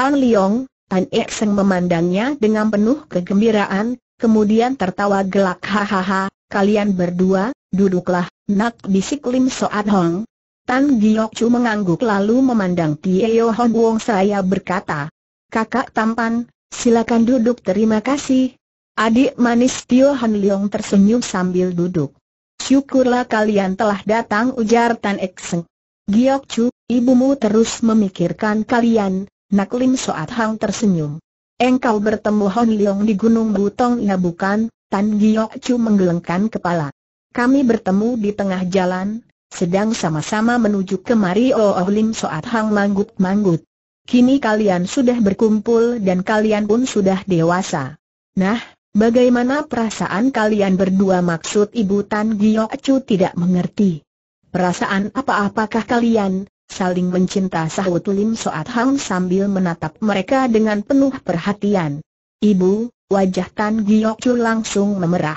[SPEAKER 1] Han Leong, Tan Ek Seng memandangnya dengan penuh kegembiraan, kemudian tertawa gelak hahaha, kalian berdua, duduklah, nak bisik Lim Soat Hong. Tan Giok Chu mengangguk lalu memandang Tio Hon Wong saya berkata, kakak tampan, silakan duduk terima kasih. Adik manis Tio Han Leong tersenyum sambil duduk. Syukurlah kalian telah datang ujar Tan Ek Seng. Giok Chu, ibumu terus memikirkan kalian, Naklim Lim Soat Hang tersenyum. Engkau bertemu Hon Leong di Gunung Butong ya bukan? Tan Giok Chu menggelengkan kepala. Kami bertemu di tengah jalan, sedang sama-sama menuju kemari Oh, oh Lim Soat Hang manggut-manggut. Kini kalian sudah berkumpul dan kalian pun sudah dewasa. Nah, bagaimana perasaan kalian berdua maksud Ibu Tan Giok Chu tidak mengerti? Perasaan apa-apakah kalian? saling mencinta sahut Lim Soat Hang sambil menatap mereka dengan penuh perhatian. Ibu, wajah Tan Giok Chu langsung memerah.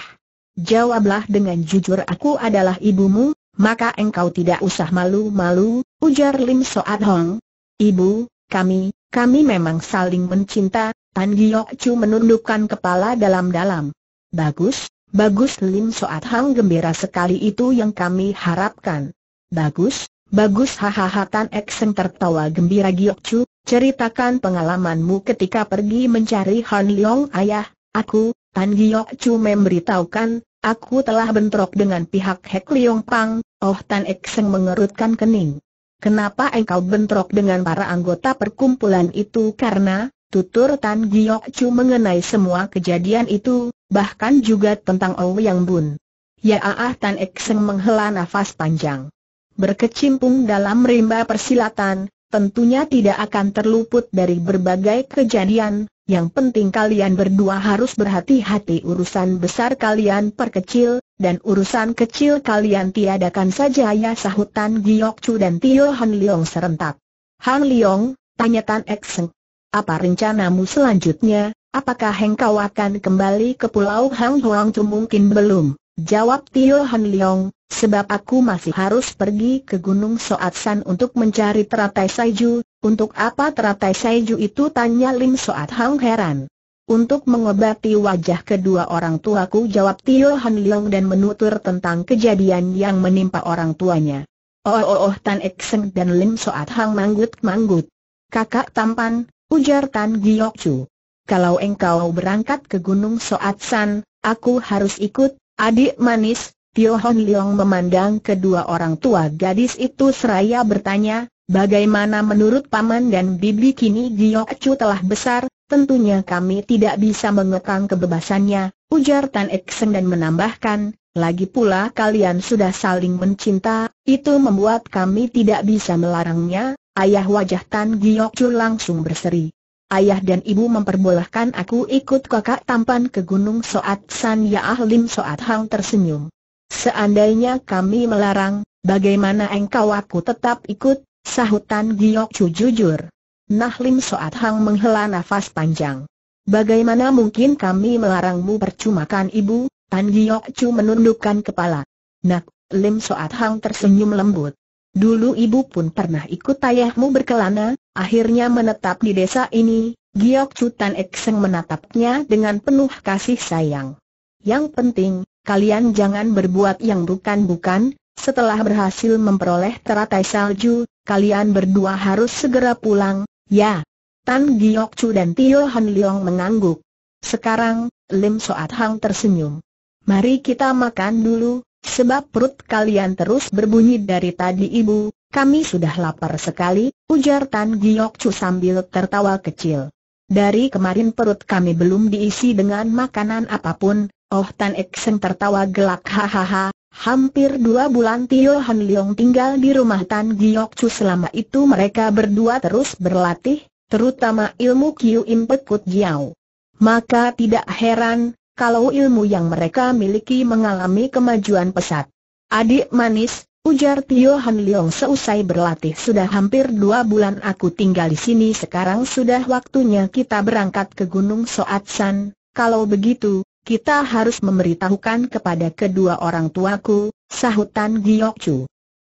[SPEAKER 1] Jawablah dengan jujur aku adalah ibumu, maka engkau tidak usah malu-malu, ujar Lim Soat Hong. Ibu, kami, kami memang saling mencinta, Tan Giok Chu menundukkan kepala dalam-dalam. Bagus, bagus Lim Soat Hang gembira sekali itu yang kami harapkan. Bagus, Bagus hahaha Tan Eksem tertawa gembira Giok Chu, ceritakan pengalamanmu ketika pergi mencari Han Leong ayah, aku, Tan Giok Chu memberitahukan, aku telah bentrok dengan pihak Hek Leong Pang, oh Tan Eksem mengerutkan kening. Kenapa engkau bentrok dengan para anggota perkumpulan itu karena, tutur Tan Giok Chu mengenai semua kejadian itu, bahkan juga tentang Ouyang Bun. Ya ah, ah Tan Ekseng menghela nafas panjang berkecimpung dalam rimba persilatan, tentunya tidak akan terluput dari berbagai kejadian, yang penting kalian berdua harus berhati-hati urusan besar kalian perkecil, dan urusan kecil kalian tiadakan saja ya sahutan Tan Chu dan Tio Han Leong serentak. Han Leong, tanya Tan Ekseng. Apa rencanamu selanjutnya, apakah engkau akan kembali ke Pulau Hang Huang Chu mungkin belum? Jawab Tio Han Leong, Sebab aku masih harus pergi ke Gunung Soat San untuk mencari teratai saiju, untuk apa teratai saiju itu tanya Lim Soat Hang heran. Untuk mengobati wajah kedua orang tuaku jawab Tio Han Leong dan menutur tentang kejadian yang menimpa orang tuanya. Oh oh oh Tan Ekseng dan Lim Soat Hang manggut-manggut. Kakak tampan, ujar Tan Giok Chu. Kalau engkau berangkat ke Gunung Soat San, aku harus ikut, adik manis, Tio Hon Leong memandang kedua orang tua gadis itu seraya bertanya, bagaimana menurut Paman dan Bibi kini Giok Chu telah besar, tentunya kami tidak bisa mengekang kebebasannya, ujar Tan Seng dan menambahkan, lagi pula kalian sudah saling mencinta, itu membuat kami tidak bisa melarangnya, ayah wajah Tan Giok Chu langsung berseri. Ayah dan ibu memperbolehkan aku ikut kakak tampan ke Gunung Soat San Yaah Lim Soat Hang tersenyum. Seandainya kami melarang, bagaimana engkau aku tetap ikut? Sahutan Giok Chu jujur. Nah Lim Soat Hang menghela nafas panjang. Bagaimana mungkin kami melarangmu percuma kan ibu? Tan Giok Chu menundukkan kepala. Nak, Lim Soat Hang tersenyum lembut. Dulu ibu pun pernah ikut ayahmu berkelana, akhirnya menetap di desa ini. Giok Chu Tan Ekseng menatapnya dengan penuh kasih sayang. Yang penting, kalian jangan berbuat yang bukan-bukan, setelah berhasil memperoleh teratai salju, kalian berdua harus segera pulang, ya. Tan Giok Chu dan Tio Han Leong mengangguk. Sekarang, Lim Soat Hang tersenyum. Mari kita makan dulu, sebab perut kalian terus berbunyi dari tadi ibu, kami sudah lapar sekali, ujar Tan Giok Chu sambil tertawa kecil. Dari kemarin perut kami belum diisi dengan makanan apapun, Oh Tan Seng tertawa gelak hahaha, hampir dua bulan Tio Han Leong tinggal di rumah Tan Giok Chu selama itu mereka berdua terus berlatih, terutama ilmu Kiu Impet Kut Jiao. Maka tidak heran, kalau ilmu yang mereka miliki mengalami kemajuan pesat. Adik manis, Ujar Tio Han Leong seusai berlatih sudah hampir dua bulan aku tinggal di sini sekarang sudah waktunya kita berangkat ke Gunung Soat San. Kalau begitu, kita harus memberitahukan kepada kedua orang tuaku, sahutan Giok Chu.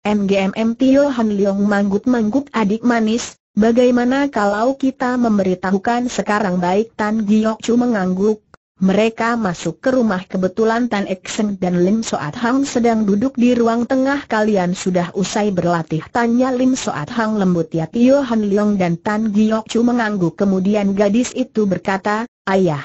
[SPEAKER 1] MGMM Tio Han Leong manggut-manggut adik manis, bagaimana kalau kita memberitahukan sekarang baik Tan Giok Chu mengangguk, mereka masuk ke rumah kebetulan Tan Ekseng dan Lim Soat Hang sedang duduk di ruang tengah kalian sudah usai berlatih Tanya Lim Soat Hang lembut ya Tio Han Leong dan Tan Giok Chu mengangguk kemudian gadis itu berkata, Ayah,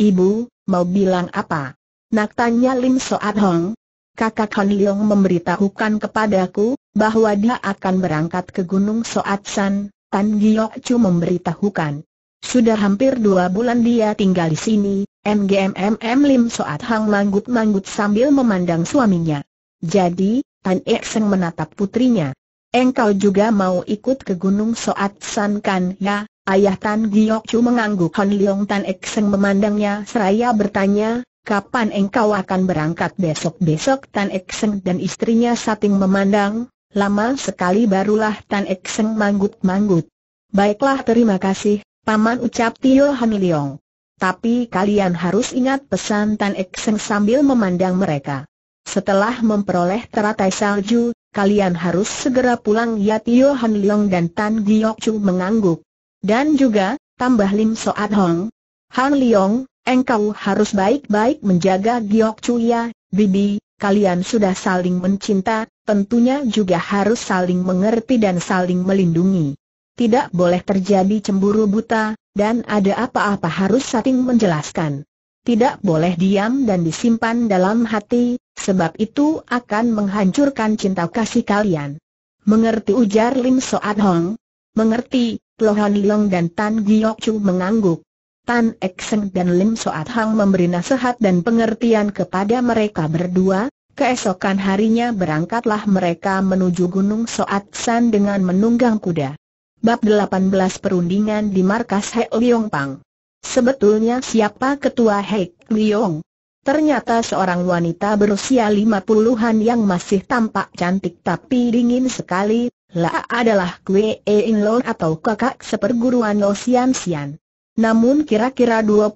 [SPEAKER 1] Ibu, Mau bilang apa? Nak tanya Lim Soat Hong. Kakak Han Leong memberitahukan kepadaku, bahwa dia akan berangkat ke Gunung Soat San, Tan Giok Chu memberitahukan. Sudah hampir dua bulan dia tinggal di sini, MGMMM Lim Soat Hong manggut-manggut sambil memandang suaminya. Jadi, Tan Ek Seng menatap putrinya. Engkau juga mau ikut ke Gunung Soat San kan ya? Ayah Tan Giok Chu mengangguk Han Leong Tan Seng memandangnya seraya bertanya, kapan engkau akan berangkat besok-besok Tan Seng dan istrinya sating memandang, lama sekali barulah Tan Seng manggut-manggut. Baiklah terima kasih, Paman ucap Tio Hon Leong. Tapi kalian harus ingat pesan Tan Seng sambil memandang mereka. Setelah memperoleh teratai salju, kalian harus segera pulang ya Tio Han Leong dan Tan Giok Chu mengangguk. Dan juga, tambah Lim Soat Hong. Han Leong, engkau harus baik-baik menjaga Giok Chuya, Bibi, kalian sudah saling mencinta, tentunya juga harus saling mengerti dan saling melindungi. Tidak boleh terjadi cemburu buta, dan ada apa-apa harus saling menjelaskan. Tidak boleh diam dan disimpan dalam hati, sebab itu akan menghancurkan cinta kasih kalian. Mengerti ujar Lim Soat Hong, Mengerti, Han Leong dan Tan Giok Chu mengangguk. Tan Ekseng dan Lim Soat Hang memberi nasihat dan pengertian kepada mereka berdua, keesokan harinya berangkatlah mereka menuju Gunung Soat San dengan menunggang kuda. Bab 18 Perundingan di Markas Hei Liong Pang Sebetulnya siapa ketua Hek Liong? Ternyata seorang wanita berusia lima puluhan yang masih tampak cantik tapi dingin sekali, La adalah Kwe In Lo atau kakak seperguruan Lo Sian Sian. Namun kira-kira 25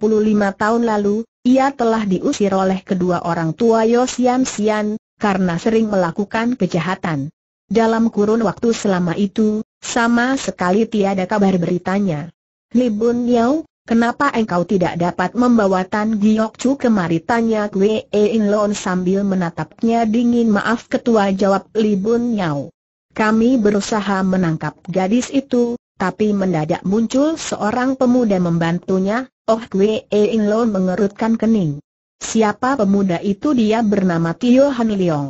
[SPEAKER 1] tahun lalu, ia telah diusir oleh kedua orang tua Yo Sian Sian, karena sering melakukan kejahatan. Dalam kurun waktu selama itu, sama sekali tiada kabar beritanya. Li Bun kenapa engkau tidak dapat membawa Tan Giok Chu kemari? Tanya Kwe In Lon sambil menatapnya dingin maaf ketua jawab Li Bun kami berusaha menangkap gadis itu, tapi mendadak muncul seorang pemuda membantunya, Oh Kwe e In Lo mengerutkan kening. Siapa pemuda itu dia bernama Tio Han Leong.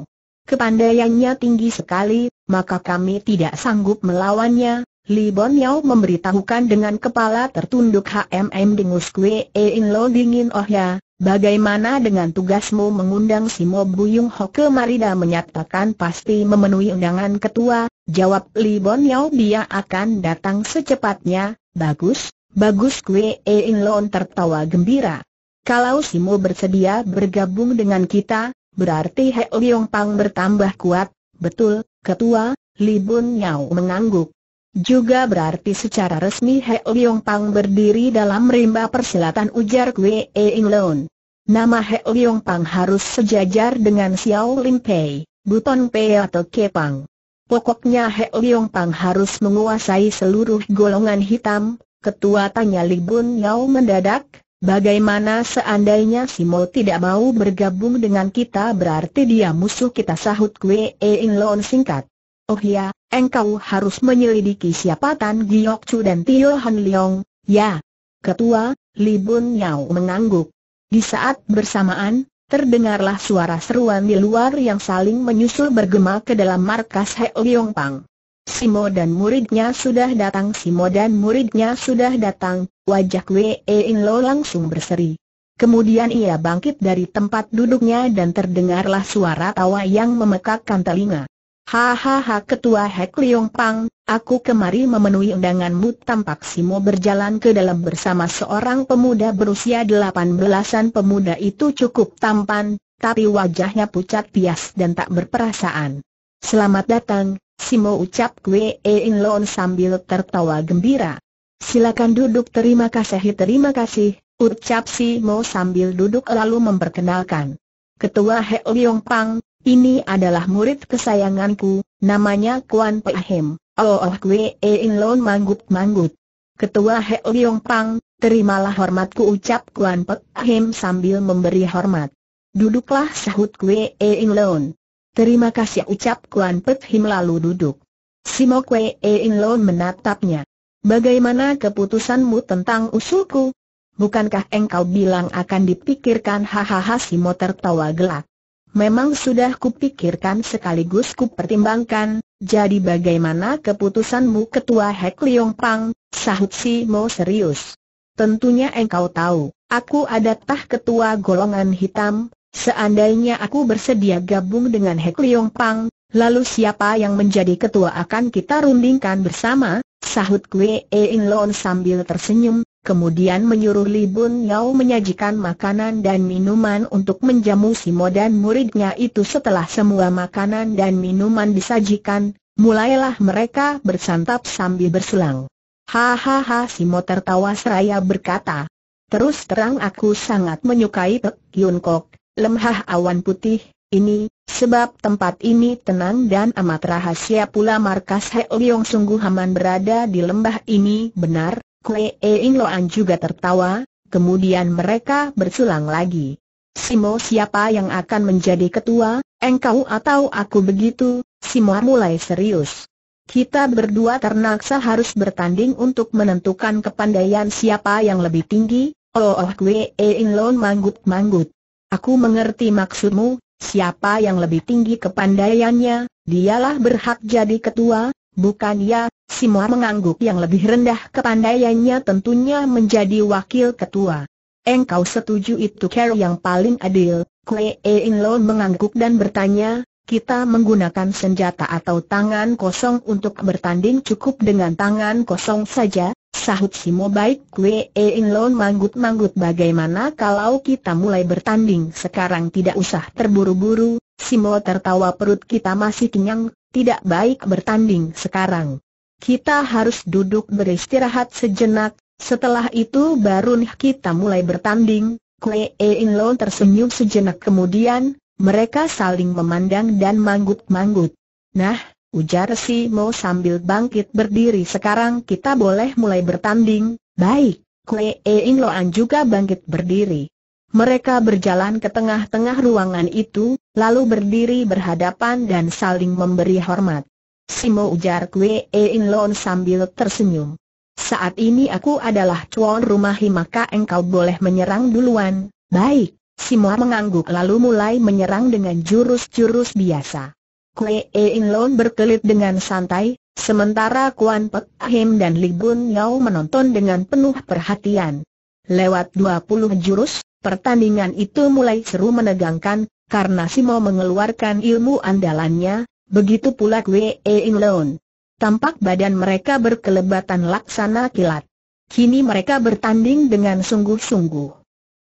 [SPEAKER 1] Kepandaiannya tinggi sekali, maka kami tidak sanggup melawannya, Li Bon Yao memberitahukan dengan kepala tertunduk HMM dengus Kwe e In Lo dingin oh ya, Bagaimana dengan tugasmu mengundang Simo Mo Buyung Ho Marida menyatakan pasti memenuhi undangan ketua, jawab Li Bon Yao dia akan datang secepatnya, bagus, bagus kue e In Lon tertawa gembira. Kalau Simo bersedia bergabung dengan kita, berarti He Liong Pang bertambah kuat, betul, ketua, Li Bon Yao mengangguk. Juga berarti secara resmi He Liong Pang berdiri dalam rimba persilatan ujar Kwe e In Loon. Nama He Liong Pang harus sejajar dengan Xiao Lin Pei, Buton Pei atau Kepang. Pokoknya He Liong Pang harus menguasai seluruh golongan hitam, ketua tanya Li Bun Yao mendadak, Bagaimana seandainya si Mo tidak mau bergabung dengan kita berarti dia musuh kita sahut E In Lon singkat. Oh ya, engkau harus menyelidiki siapa Tan Giok Chu dan Tio Han Leong, ya. Ketua, Li Bun Yao mengangguk. Di saat bersamaan, terdengarlah suara seruan di luar yang saling menyusul bergema ke dalam markas He Yong Pang. Simo dan muridnya sudah datang Simo dan muridnya sudah datang, wajah Wei In Lo langsung berseri. Kemudian ia bangkit dari tempat duduknya dan terdengarlah suara tawa yang memekakkan telinga. Hahaha Ketua Hek Liong Pang, aku kemari memenuhi undanganmu tampak Simo berjalan ke dalam bersama seorang pemuda berusia delapan belasan pemuda itu cukup tampan, tapi wajahnya pucat pias dan tak berperasaan. Selamat datang, Simo ucap Kwe In loon sambil tertawa gembira. Silakan duduk terima kasih terima kasih, ucap Simo sambil duduk lalu memperkenalkan. Ketua Hek Liong Pang, ini adalah murid kesayanganku, namanya Kuan Pei Hem. Oh, oh e in lon manggut-manggut. Ketua He Liong Pang, terimalah hormatku ucap Kuan Pei Hem sambil memberi hormat. Duduklah sahut e in lon. Terima kasih ucap Kuan Pei Hem lalu duduk. Simo Kwe in lon menatapnya. Bagaimana keputusanmu tentang usulku? Bukankah engkau bilang akan dipikirkan hahaha Simo tertawa gelak? Memang sudah kupikirkan sekaligus kupertimbangkan, jadi bagaimana keputusanmu ketua Hek Leong Pang, sahut si Mo serius. Tentunya engkau tahu, aku adalah ketua golongan hitam, seandainya aku bersedia gabung dengan Hek Leong Pang, lalu siapa yang menjadi ketua akan kita rundingkan bersama, sahut Kwee In Lon sambil tersenyum, kemudian menyuruh Li Bun Yao menyajikan makanan dan minuman untuk menjamu Simo dan muridnya itu setelah semua makanan dan minuman disajikan, mulailah mereka bersantap sambil berselang. Hahaha Simo tertawa seraya berkata, terus terang aku sangat menyukai Pek Yun Kok, lemah awan putih, ini, sebab tempat ini tenang dan amat rahasia pula markas Heo Yong sungguh aman berada di lembah ini, benar, Kle Ing Loan juga tertawa, kemudian mereka bersulang lagi. Simo siapa yang akan menjadi ketua, engkau atau aku begitu, Simo mulai serius. Kita berdua ternaksa harus bertanding untuk menentukan kepandaian siapa yang lebih tinggi, oh oh gue Ing Loan manggut-manggut. Aku mengerti maksudmu, siapa yang lebih tinggi kepandaiannya, dialah berhak jadi ketua, Bukan ya, Simo mengangguk yang lebih rendah kepandaiannya tentunya menjadi wakil ketua. Engkau setuju itu Carol yang paling adil, Kue e In Lo mengangguk dan bertanya, kita menggunakan senjata atau tangan kosong untuk bertanding cukup dengan tangan kosong saja, sahut Simo baik Kue e In Lo manggut-manggut bagaimana kalau kita mulai bertanding sekarang tidak usah terburu-buru, Simo tertawa perut kita masih kenyang, tidak baik bertanding sekarang. Kita harus duduk beristirahat sejenak, setelah itu baru kita mulai bertanding. Kue In Lo tersenyum sejenak kemudian, mereka saling memandang dan manggut-manggut. Nah, ujar si Mo sambil bangkit berdiri sekarang kita boleh mulai bertanding, baik. Kue In An juga bangkit berdiri. Mereka berjalan ke tengah-tengah ruangan itu, lalu berdiri berhadapan dan saling memberi hormat. Simo ujar Kwe e In Lon sambil tersenyum. Saat ini aku adalah tuan rumahi maka engkau boleh menyerang duluan. Baik, Simo mengangguk lalu mulai menyerang dengan jurus-jurus biasa. Kwe e In Lon berkelit dengan santai, sementara Kuan Pek Ahim dan Li Bun Yao menonton dengan penuh perhatian. Lewat 20 jurus, Pertandingan itu mulai seru menegangkan, karena Simo mengeluarkan ilmu andalannya, begitu pula Wei e In Leon. Tampak badan mereka berkelebatan laksana kilat. Kini mereka bertanding dengan sungguh-sungguh.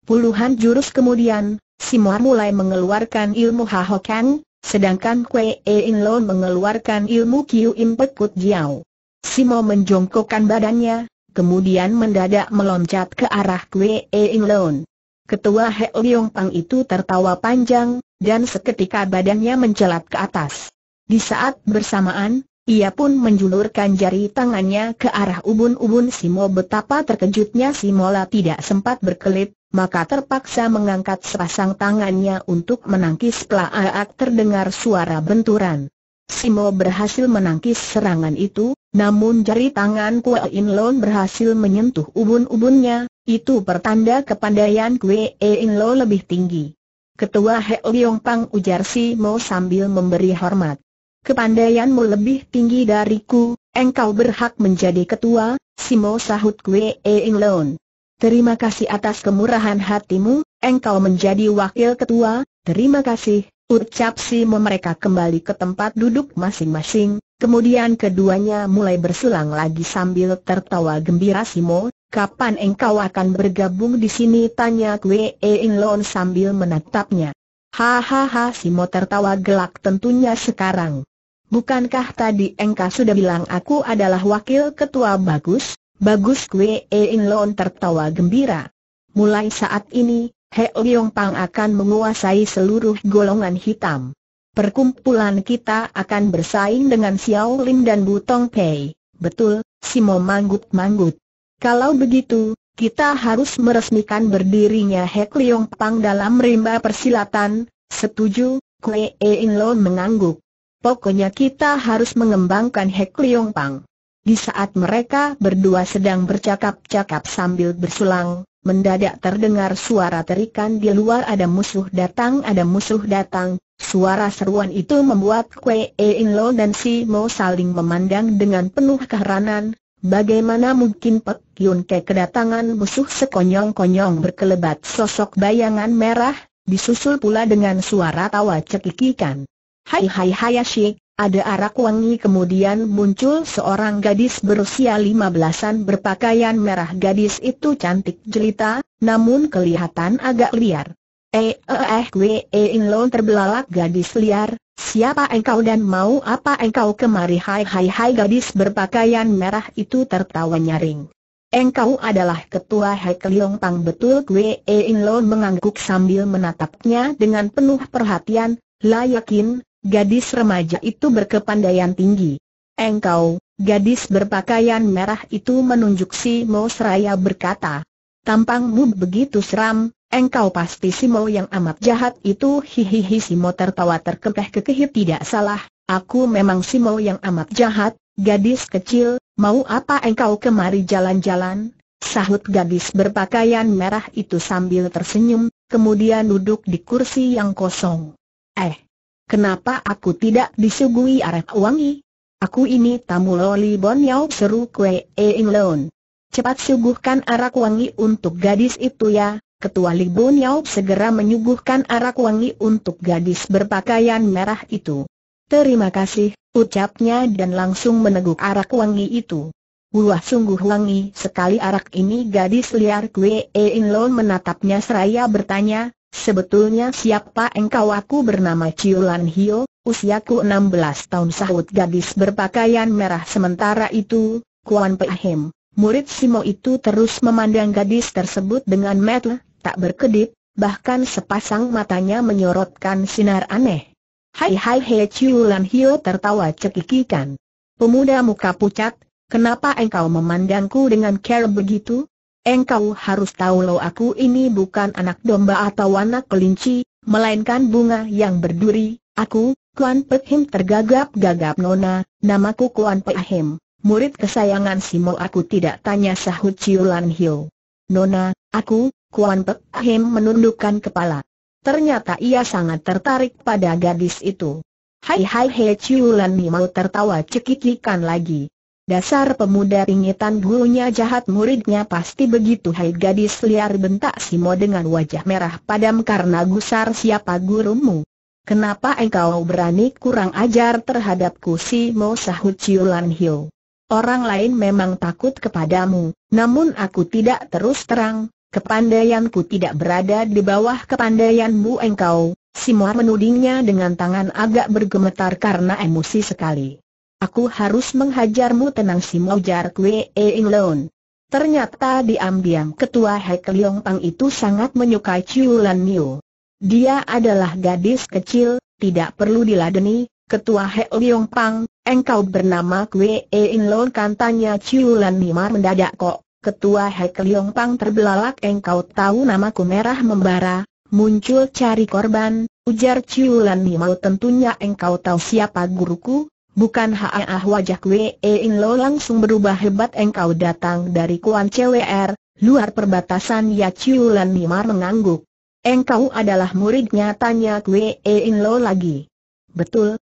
[SPEAKER 1] Puluhan jurus kemudian, Simo mulai mengeluarkan ilmu Kang, sedangkan Wei e In Leon mengeluarkan ilmu Kiu Impekut Jiao. Simo menjongkokkan badannya, kemudian mendadak meloncat ke arah Wei e In Leon. Ketua He Liong Pang itu tertawa panjang, dan seketika badannya mencelat ke atas. Di saat bersamaan, ia pun menjulurkan jari tangannya ke arah ubun-ubun Simo betapa terkejutnya Simola tidak sempat berkelit, maka terpaksa mengangkat sepasang tangannya untuk menangkis pelaak terdengar suara benturan. Simo berhasil menangkis serangan itu, namun jari tangan Kue In Lon berhasil menyentuh ubun-ubunnya, itu pertanda kepandaian Kue e In Lon lebih tinggi. Ketua He Liong Pang ujar Simo sambil memberi hormat. Kepandaianmu lebih tinggi dariku, engkau berhak menjadi ketua, Simo sahut Kue e In Lon. Terima kasih atas kemurahan hatimu, engkau menjadi wakil ketua, terima kasih, Ucap mu mereka kembali ke tempat duduk masing-masing, kemudian keduanya mulai berselang lagi sambil tertawa gembira Simo, kapan engkau akan bergabung di sini tanya Kwe In Lon sambil menatapnya. Hahaha Simo tertawa gelak tentunya sekarang. Bukankah tadi engkau sudah bilang aku adalah wakil ketua bagus? Bagus Kwe In Lon tertawa gembira. Mulai saat ini, He Leong Pang akan menguasai seluruh golongan hitam. Perkumpulan kita akan bersaing dengan Xiao Lin dan Butong Pei. Betul, Simo manggut-manggut. Kalau begitu, kita harus meresmikan berdirinya He Leong Pang dalam rimba persilatan. Setuju, Kue In Lo mengangguk. Pokoknya kita harus mengembangkan He Leong Pang. Di saat mereka berdua sedang bercakap-cakap sambil bersulang, mendadak terdengar suara terikan di luar ada musuh datang ada musuh datang, suara seruan itu membuat Kwe e In Lo dan Si Mo saling memandang dengan penuh keheranan, bagaimana mungkin Pek Yun Ke kedatangan musuh sekonyong-konyong berkelebat sosok bayangan merah, disusul pula dengan suara tawa cekikikan. Hai hai Hayashi, ada arak wangi kemudian muncul seorang gadis berusia lima belasan berpakaian merah Gadis itu cantik jelita, namun kelihatan agak liar Eh eh eh gue eh lo terbelalak gadis liar Siapa engkau dan mau apa engkau kemari hai hai hai gadis berpakaian merah itu tertawa nyaring Engkau adalah ketua Hekliong Pang betul gue eh Lo mengangguk sambil menatapnya dengan penuh perhatian Layakin gadis remaja itu berkepandaian tinggi. Engkau, gadis berpakaian merah itu menunjuk si Mo Seraya berkata, tampangmu begitu seram, engkau pasti si Mo yang amat jahat itu hihihi si Mo tertawa terkekeh-kekeh tidak salah, aku memang si Mo yang amat jahat, gadis kecil, mau apa engkau kemari jalan-jalan? Sahut gadis berpakaian merah itu sambil tersenyum, kemudian duduk di kursi yang kosong. Eh, Kenapa aku tidak disuguhi arak wangi? Aku ini tamu Loli Bon Yao seru Kue e in Lon. Cepat suguhkan arak wangi untuk gadis itu ya. Ketua Li Yao segera menyuguhkan arak wangi untuk gadis berpakaian merah itu. Terima kasih, ucapnya dan langsung meneguk arak wangi itu. Wah sungguh wangi sekali arak ini gadis liar Kue e in Lon menatapnya seraya bertanya, Sebetulnya siapa engkau aku bernama Ciulan Hio, usiaku 16 tahun sahut gadis berpakaian merah sementara itu, Kuan Pahim, murid Simo itu terus memandang gadis tersebut dengan metel, tak berkedip, bahkan sepasang matanya menyorotkan sinar aneh. Hai hai he Ciulan Hio tertawa cekikikan. Pemuda muka pucat, kenapa engkau memandangku dengan care begitu? Engkau harus tahu lo aku ini bukan anak domba atau anak kelinci, melainkan bunga yang berduri, aku, Kuan Pehim tergagap-gagap nona, namaku Kuan Pehim, murid kesayangan Simo aku tidak tanya sahut Ciulan Hiu. Nona, aku, Kuan Pehim menundukkan kepala. Ternyata ia sangat tertarik pada gadis itu. Hai hai hai Ciulan Hiu mau tertawa cekikikan lagi. Dasar pemuda pingitan gurunya jahat muridnya pasti begitu Hai gadis liar bentak Simo dengan wajah merah padam karena gusar siapa gurumu Kenapa engkau berani kurang ajar terhadapku Simo sahut Ciulan Hiu Orang lain memang takut kepadamu, namun aku tidak terus terang Kepandaianku tidak berada di bawah kepandaianmu engkau Simo menudingnya dengan tangan agak bergemetar karena emosi sekali Aku harus menghajarmu tenang si Mojar Kwe In Loon. Ternyata diam-diam ketua Hek Leong Pang itu sangat menyukai Lan Niu. Dia adalah gadis kecil, tidak perlu diladeni, ketua Hek Leong Pang, engkau bernama Kwe In Loon kan tanya Ciulan mar mendadak kok. Ketua Hek Leong Pang terbelalak engkau tahu namaku merah membara, muncul cari korban, ujar Lan Nimau tentunya engkau tahu siapa guruku, Bukan haah wajah E In Lo langsung berubah hebat engkau datang dari Kuan CWR, er, luar perbatasan Ya Lan Nimar mengangguk. Engkau adalah muridnya tanya E In Lo lagi. Betul,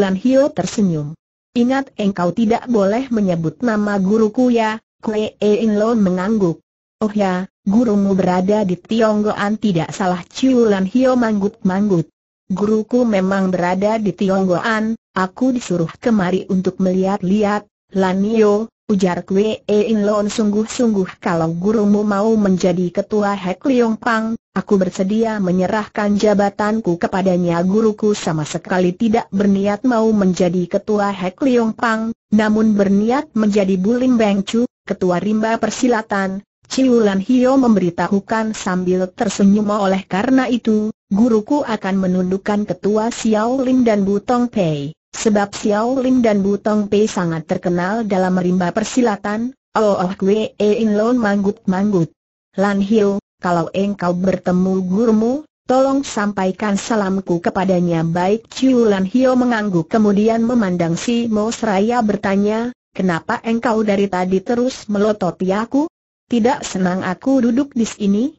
[SPEAKER 1] Lan Hio tersenyum. Ingat engkau tidak boleh menyebut nama guruku ya, E In Lo mengangguk. Oh ya, gurumu berada di Tionggoan tidak salah Lan Hio manggut-manggut. Guruku memang berada di Tionggoan, Aku disuruh kemari untuk melihat-lihat, Lanio, ujar Kwe e In Lon sungguh-sungguh kalau gurumu mau menjadi ketua Hek Leong Pang, aku bersedia menyerahkan jabatanku kepadanya guruku sama sekali tidak berniat mau menjadi ketua Hek Leong Pang, namun berniat menjadi Bulim Beng Chu, ketua rimba persilatan, Ciu Lan Hio memberitahukan sambil tersenyum oleh karena itu, guruku akan menundukkan ketua Xiao Lim dan Butong Pei. Sebab Xiao Lim dan Bu Tong Pei sangat terkenal dalam merimba persilatan, oh oh E in lon manggut-manggut. Lan Hiu, kalau engkau bertemu gurumu, tolong sampaikan salamku kepadanya baik Chiu Lan Hiu mengangguk kemudian memandang si Mo Seraya bertanya, kenapa engkau dari tadi terus melototi ya aku? Tidak senang aku duduk di sini,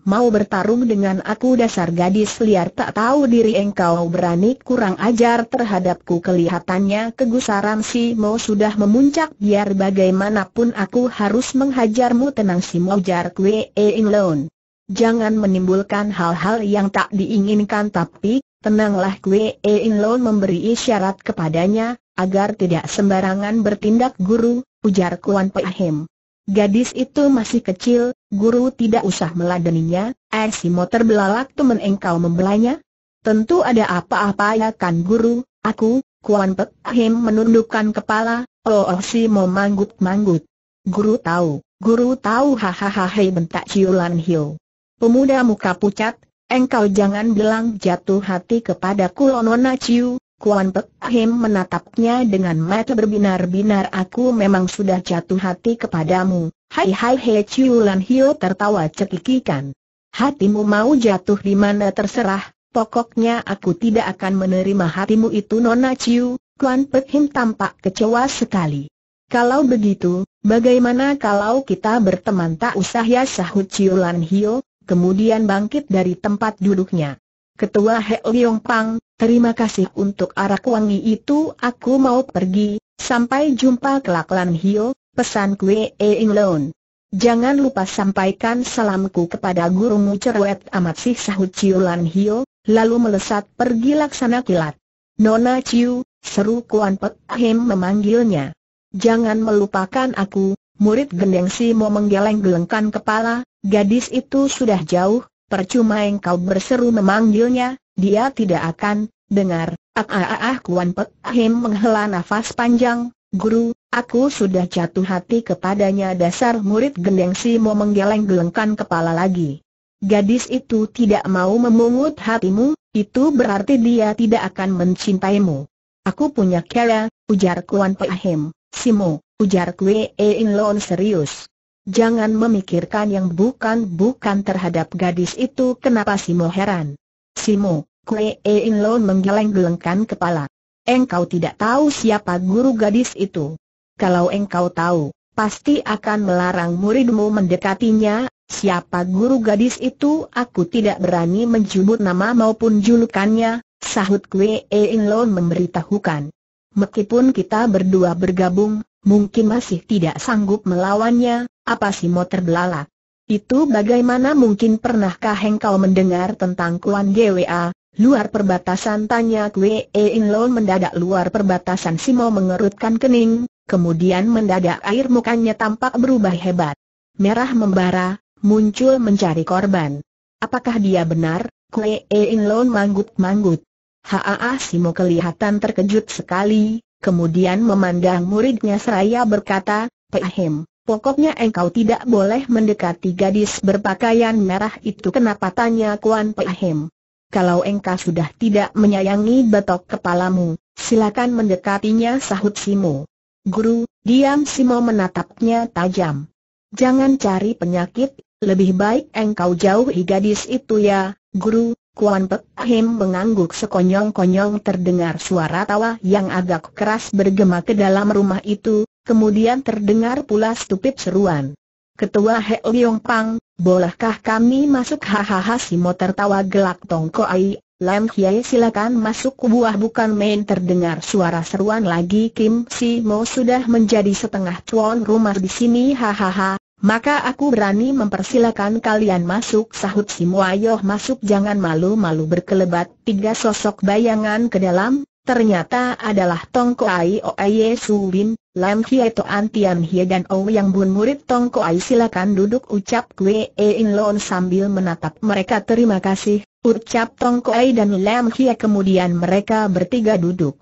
[SPEAKER 1] Mau bertarung dengan aku dasar gadis liar tak tahu diri engkau berani kurang ajar terhadapku kelihatannya kegusaran si Mo sudah memuncak biar bagaimanapun aku harus menghajarmu tenang si Mo jar kue in loan. Jangan menimbulkan hal-hal yang tak diinginkan tapi, tenanglah kue in loan memberi isyarat kepadanya, agar tidak sembarangan bertindak guru, ujar Kuan Pahim. Gadis itu masih kecil, guru tidak usah meladeninya, si motor belalak temen engkau membelanya? Tentu ada apa-apa ya kan guru, aku, Kuan Pek Him menundukkan kepala, oh, oh mau manggut-manggut. Guru tahu, guru tahu hahaha hei bentak Ciulan Hiu. Pemuda muka pucat, engkau jangan bilang jatuh hati kepadaku kulonona Ciu, Kuan Pek Him menatapnya dengan mata berbinar-binar aku memang sudah jatuh hati kepadamu. Hai hai he Chiu Lan Hio tertawa cekikikan. Hatimu mau jatuh di mana terserah, pokoknya aku tidak akan menerima hatimu itu Nona Chiu. Kuan Pek Him tampak kecewa sekali. Kalau begitu, bagaimana kalau kita berteman tak usah ya sahut Chiu Lan Hio, kemudian bangkit dari tempat duduknya. Ketua He Liong Pang, terima kasih untuk arak wangi itu aku mau pergi, sampai jumpa kelaklan Hio, pesan kue Eing Loon. Jangan lupa sampaikan salamku kepada gurumu cerewet amat sih sahut Ciu Lan Hio, lalu melesat pergi laksana kilat. Nona Ciu, seru Kuan Pek Hem memanggilnya. Jangan melupakan aku, murid gendeng si mau menggeleng-gelengkan kepala, gadis itu sudah jauh, percuma engkau berseru memanggilnya, dia tidak akan, dengar, ah ah ah, ah Kuan Pek Him menghela nafas panjang, guru, aku sudah jatuh hati kepadanya dasar murid gendeng si mau menggeleng-gelengkan kepala lagi. Gadis itu tidak mau memungut hatimu, itu berarti dia tidak akan mencintaimu. Aku punya kera, ujar Kuan Pek Him, Simo, ujar Kwe In Lon serius. Jangan memikirkan yang bukan-bukan terhadap gadis itu kenapa Simo heran. Simo, Kue In Lo menggeleng-gelengkan kepala. Engkau tidak tahu siapa guru gadis itu. Kalau engkau tahu, pasti akan melarang muridmu mendekatinya, siapa guru gadis itu aku tidak berani menjemput nama maupun julukannya, sahut Kue In Lo memberitahukan. Meskipun kita berdua bergabung, mungkin masih tidak sanggup melawannya, apa si Mo terbelalak? Itu bagaimana mungkin pernahkah engkau mendengar tentang Kuan Gwa, luar perbatasan tanya Kwe In Lo mendadak luar perbatasan Simo mengerutkan kening, kemudian mendadak air mukanya tampak berubah hebat. Merah membara, muncul mencari korban. Apakah dia benar? Kwe In Lo manggut-manggut. Haa Simo kelihatan terkejut sekali, kemudian memandang muridnya seraya berkata, Pahim, pokoknya engkau tidak boleh mendekati gadis berpakaian merah itu kenapa tanya Kuan Pahim. Kalau engkau sudah tidak menyayangi batok kepalamu, silakan mendekatinya sahut Simo. Guru, diam Simo menatapnya tajam. Jangan cari penyakit, lebih baik engkau jauhi gadis itu ya, guru, Kuan Pek Him mengangguk sekonyong-konyong terdengar suara tawa yang agak keras bergema ke dalam rumah itu, kemudian terdengar pula stupid seruan. Ketua He Liong Pang, bolehkah kami masuk hahaha Si Mo tertawa gelak Tongko Ai, Lam Hiai silakan masuk buah bukan main terdengar suara seruan lagi Kim Si Mo sudah menjadi setengah tuan rumah di sini hahaha, maka aku berani mempersilakan kalian masuk sahut si Muayoh masuk jangan malu-malu berkelebat tiga sosok bayangan ke dalam, ternyata adalah Tongko Ai Oaye Su Bin, Lam Hie An Tian Hie dan Ouyang Bun murid Tongko Ai silakan duduk ucap Kwe e In Loon sambil menatap mereka terima kasih, ucap Tongko Ai dan Lam Hie kemudian mereka bertiga duduk.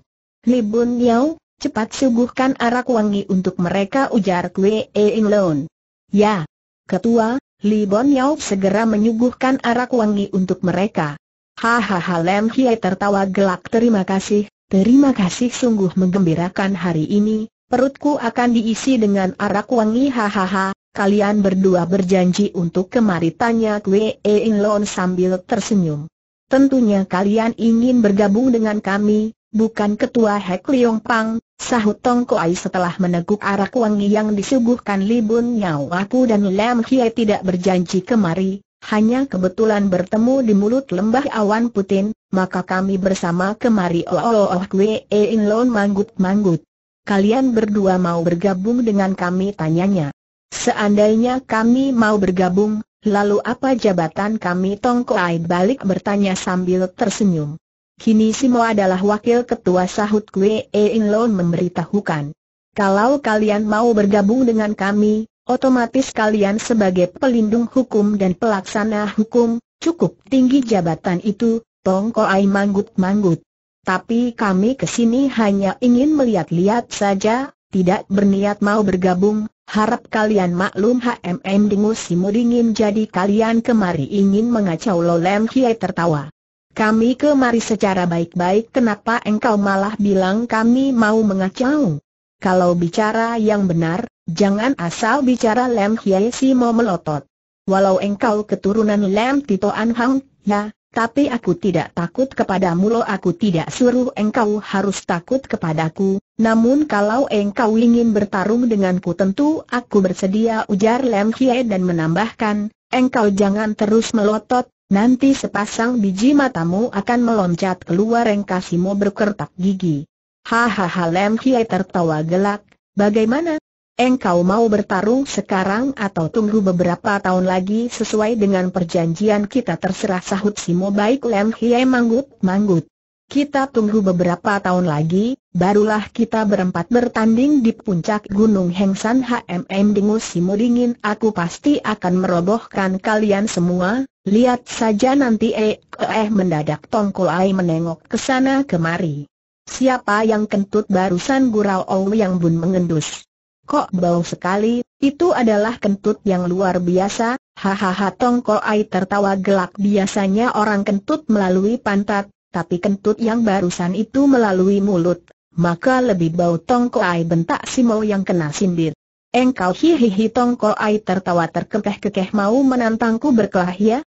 [SPEAKER 1] Li Bun Yao, cepat suguhkan arak wangi untuk mereka ujar Kwe e In Loon Ya. Ketua, Li Bon Yao segera menyuguhkan arak wangi untuk mereka. Hahaha Lem Hye tertawa gelak terima kasih, terima kasih sungguh menggembirakan hari ini, perutku akan diisi dengan arak wangi hahaha, kalian berdua berjanji untuk kemari tanya Kwe In Lon sambil tersenyum. Tentunya kalian ingin bergabung dengan kami, bukan ketua Hek Leong Pang, Sahut Tong Koai setelah meneguk arak wangi yang disuguhkan Libun Yao aku dan Lam Hie tidak berjanji kemari, hanya kebetulan bertemu di mulut lembah awan putin, maka kami bersama kemari oh oh oh gue e in lon manggut manggut. Kalian berdua mau bergabung dengan kami tanyanya. Seandainya kami mau bergabung, lalu apa jabatan kami Tong Koai balik bertanya sambil tersenyum. Kini Simo adalah wakil ketua sahut Kwe e In Lon memberitahukan. Kalau kalian mau bergabung dengan kami, otomatis kalian sebagai pelindung hukum dan pelaksana hukum, cukup tinggi jabatan itu, Tong Koai manggut-manggut. Tapi kami kesini hanya ingin melihat-lihat saja, tidak berniat mau bergabung, harap kalian maklum HMM dengus Simo dingin jadi kalian kemari ingin mengacau Lolem Kiai tertawa. Kami kemari secara baik-baik kenapa engkau malah bilang kami mau mengacau? Kalau bicara yang benar, jangan asal bicara Lem Hye Simo melotot. Walau engkau keturunan Lem Tito An Hang, ya, tapi aku tidak takut kepadamu lo aku tidak suruh engkau harus takut kepadaku, namun kalau engkau ingin bertarung denganku tentu aku bersedia ujar Lem Hye dan menambahkan, engkau jangan terus melotot, Nanti sepasang biji matamu akan meloncat keluar rengkasimu berkertak gigi. Hahaha Lem Hiai tertawa gelak, bagaimana? Engkau mau bertarung sekarang atau tunggu beberapa tahun lagi sesuai dengan perjanjian kita terserah sahut Simo baik Lem Hiai manggut-manggut. Kita tunggu beberapa tahun lagi, barulah kita berempat bertanding di puncak Gunung Hengsan HMM Dengus musim Dingin. Aku pasti akan merobohkan kalian semua, lihat saja nanti eh, eh mendadak Tongkol Ai menengok ke sana kemari. Siapa yang kentut barusan gurau Ou Yang Bun mengendus. Kok bau sekali, itu adalah kentut yang luar biasa, hahaha Tongkol Ai tertawa gelak biasanya orang kentut melalui pantat, tapi kentut yang barusan itu melalui mulut, maka lebih bau tongkoai bentak si mau yang kena sindir. Engkau hihihi tongkoai tertawa terkekeh-kekeh mau menantangku berkelah ya?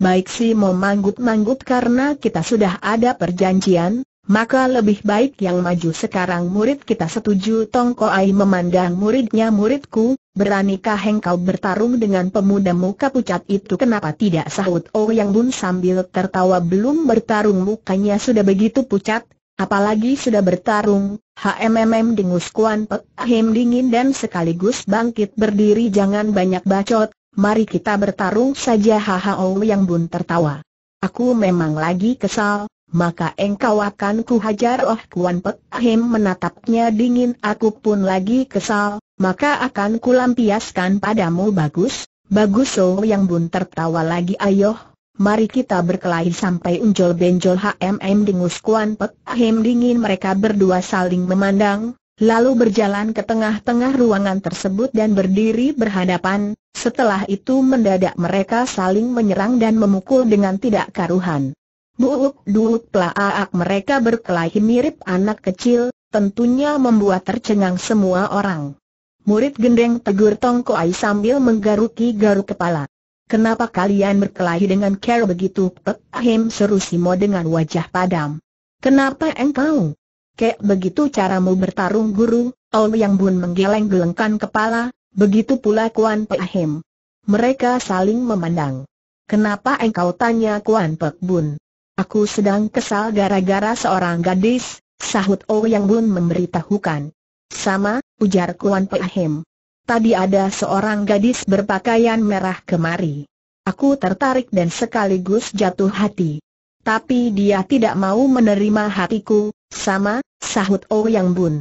[SPEAKER 1] Baik si mau manggut-manggut karena kita sudah ada perjanjian, maka lebih baik yang maju sekarang murid kita setuju Tongkoai memandang muridnya muridku, Beranikah engkau bertarung dengan pemuda muka pucat itu kenapa tidak sahut Oh Yang Bun sambil tertawa belum bertarung mukanya sudah begitu pucat, apalagi sudah bertarung, HMMM dengus Kuan pehem dingin dan sekaligus bangkit berdiri jangan banyak bacot, mari kita bertarung saja haha Oh Yang Bun tertawa. Aku memang lagi kesal, maka engkau akan kuhajar Oh Kuan Pek Him menatapnya dingin aku pun lagi kesal, maka akan kulampiaskan padamu bagus, bagus So oh yang bun tertawa lagi ayoh, mari kita berkelahi sampai unjol benjol HMM dengus Kuan Pek Hem dingin mereka berdua saling memandang, lalu berjalan ke tengah-tengah ruangan tersebut dan berdiri berhadapan, setelah itu mendadak mereka saling menyerang dan memukul dengan tidak karuhan buuk duuk pelaak mereka berkelahi mirip anak kecil, tentunya membuat tercengang semua orang. Murid gendeng tegur Tongko Tongkoai sambil menggaruki-garuk kepala. Kenapa kalian berkelahi dengan Carol begitu? Pek Ahim seru Simo dengan wajah padam. Kenapa engkau? Kek begitu caramu bertarung guru, Ol Yang Bun menggeleng-gelengkan kepala, begitu pula Kuan Pek Ahim. Mereka saling memandang. Kenapa engkau tanya Kuan Pek Bun? Aku sedang kesal gara-gara seorang gadis, sahut oh Yang Bun memberitahukan. Sama, ujar Kuan Peahim. Tadi ada seorang gadis berpakaian merah kemari. Aku tertarik dan sekaligus jatuh hati. Tapi dia tidak mau menerima hatiku, sama, sahut oh Yang Bun.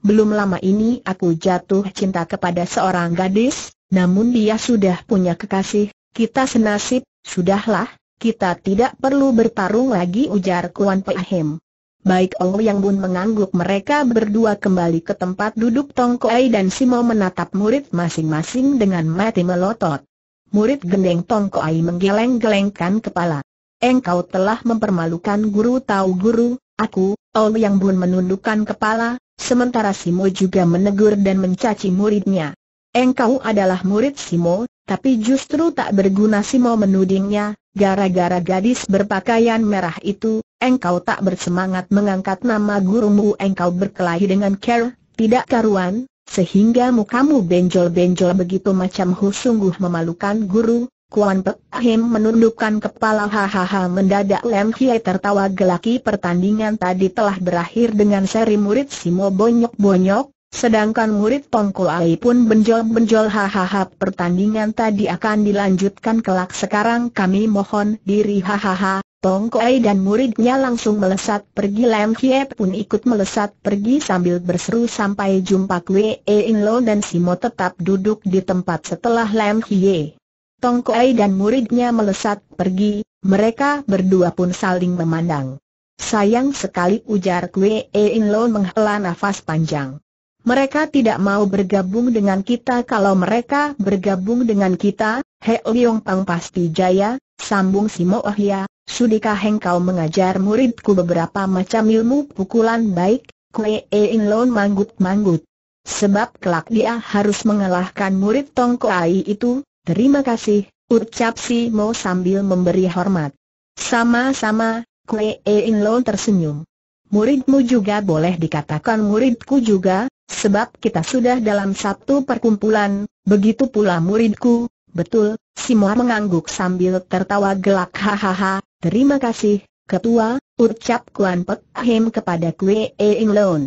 [SPEAKER 1] Belum lama ini aku jatuh cinta kepada seorang gadis, namun dia sudah punya kekasih, kita senasib, sudahlah, kita tidak perlu bertarung lagi ujar Kuan Pahim. Baik Ong Yang Bun mengangguk mereka berdua kembali ke tempat duduk Tong Koei dan Simo menatap murid masing-masing dengan mati melotot. Murid gendeng Tong Koei menggeleng-gelengkan kepala. Engkau telah mempermalukan guru tahu guru, aku, Ong Yang Bun menundukkan kepala, sementara Simo juga menegur dan mencaci muridnya. Engkau adalah murid Simo, tapi justru tak berguna Simo menudingnya, gara-gara gadis berpakaian merah itu, engkau tak bersemangat mengangkat nama gurumu engkau berkelahi dengan care, tidak karuan, sehingga mukamu benjol-benjol begitu macam hu sungguh memalukan guru, Kuan Pek Ahim menundukkan kepala hahaha mendadak Lem Hiai tertawa gelaki pertandingan tadi telah berakhir dengan seri murid Simo bonyok-bonyok, Sedangkan murid Tongko Ai pun benjol-benjol hahaha pertandingan tadi akan dilanjutkan kelak sekarang kami mohon diri hahaha. Tongko Ai dan muridnya langsung melesat pergi Lam Kie pun ikut melesat pergi sambil berseru sampai jumpa Kwe In Lo dan Simo tetap duduk di tempat setelah Lam Kie. Tongko Ai dan muridnya melesat pergi, mereka berdua pun saling memandang. Sayang sekali ujar Kwe In Lo menghela nafas panjang. Mereka tidak mau bergabung dengan kita kalau mereka bergabung dengan kita, He Liong Pang pasti jaya, sambung si Mo Oh ya, sudikah engkau mengajar muridku beberapa macam ilmu pukulan baik, Kue e In Lon manggut-manggut. Sebab kelak dia harus mengalahkan murid Tong Ai itu, terima kasih, ucap si Mo sambil memberi hormat. Sama-sama, Kue e In Lon tersenyum. Muridmu juga boleh dikatakan muridku juga, Sebab kita sudah dalam satu perkumpulan, begitu pula muridku, betul, Simor mengangguk sambil tertawa gelak hahaha, terima kasih, ketua, ucap Kuan Pek Him kepada Kue e Ing Loon.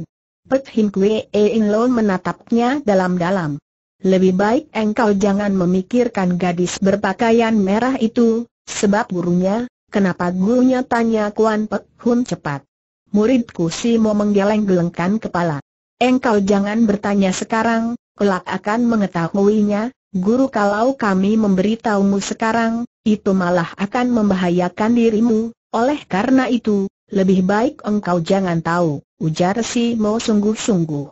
[SPEAKER 1] Pek Him Kue e Ing Lown menatapnya dalam-dalam. Lebih baik engkau jangan memikirkan gadis berpakaian merah itu, sebab gurunya, kenapa gurunya tanya Kuan Pek Hun cepat. Muridku Simo menggeleng-gelengkan kepala. Engkau jangan bertanya sekarang, kelak akan mengetahuinya, guru kalau kami memberitahumu sekarang, itu malah akan membahayakan dirimu, oleh karena itu, lebih baik engkau jangan tahu, ujar si Mo sungguh-sungguh.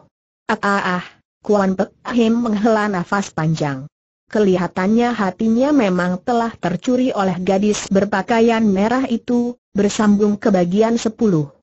[SPEAKER 1] Ah ah ah, Kuan Pek Him menghela nafas panjang. Kelihatannya hatinya memang telah tercuri oleh gadis berpakaian merah itu, bersambung ke bagian sepuluh.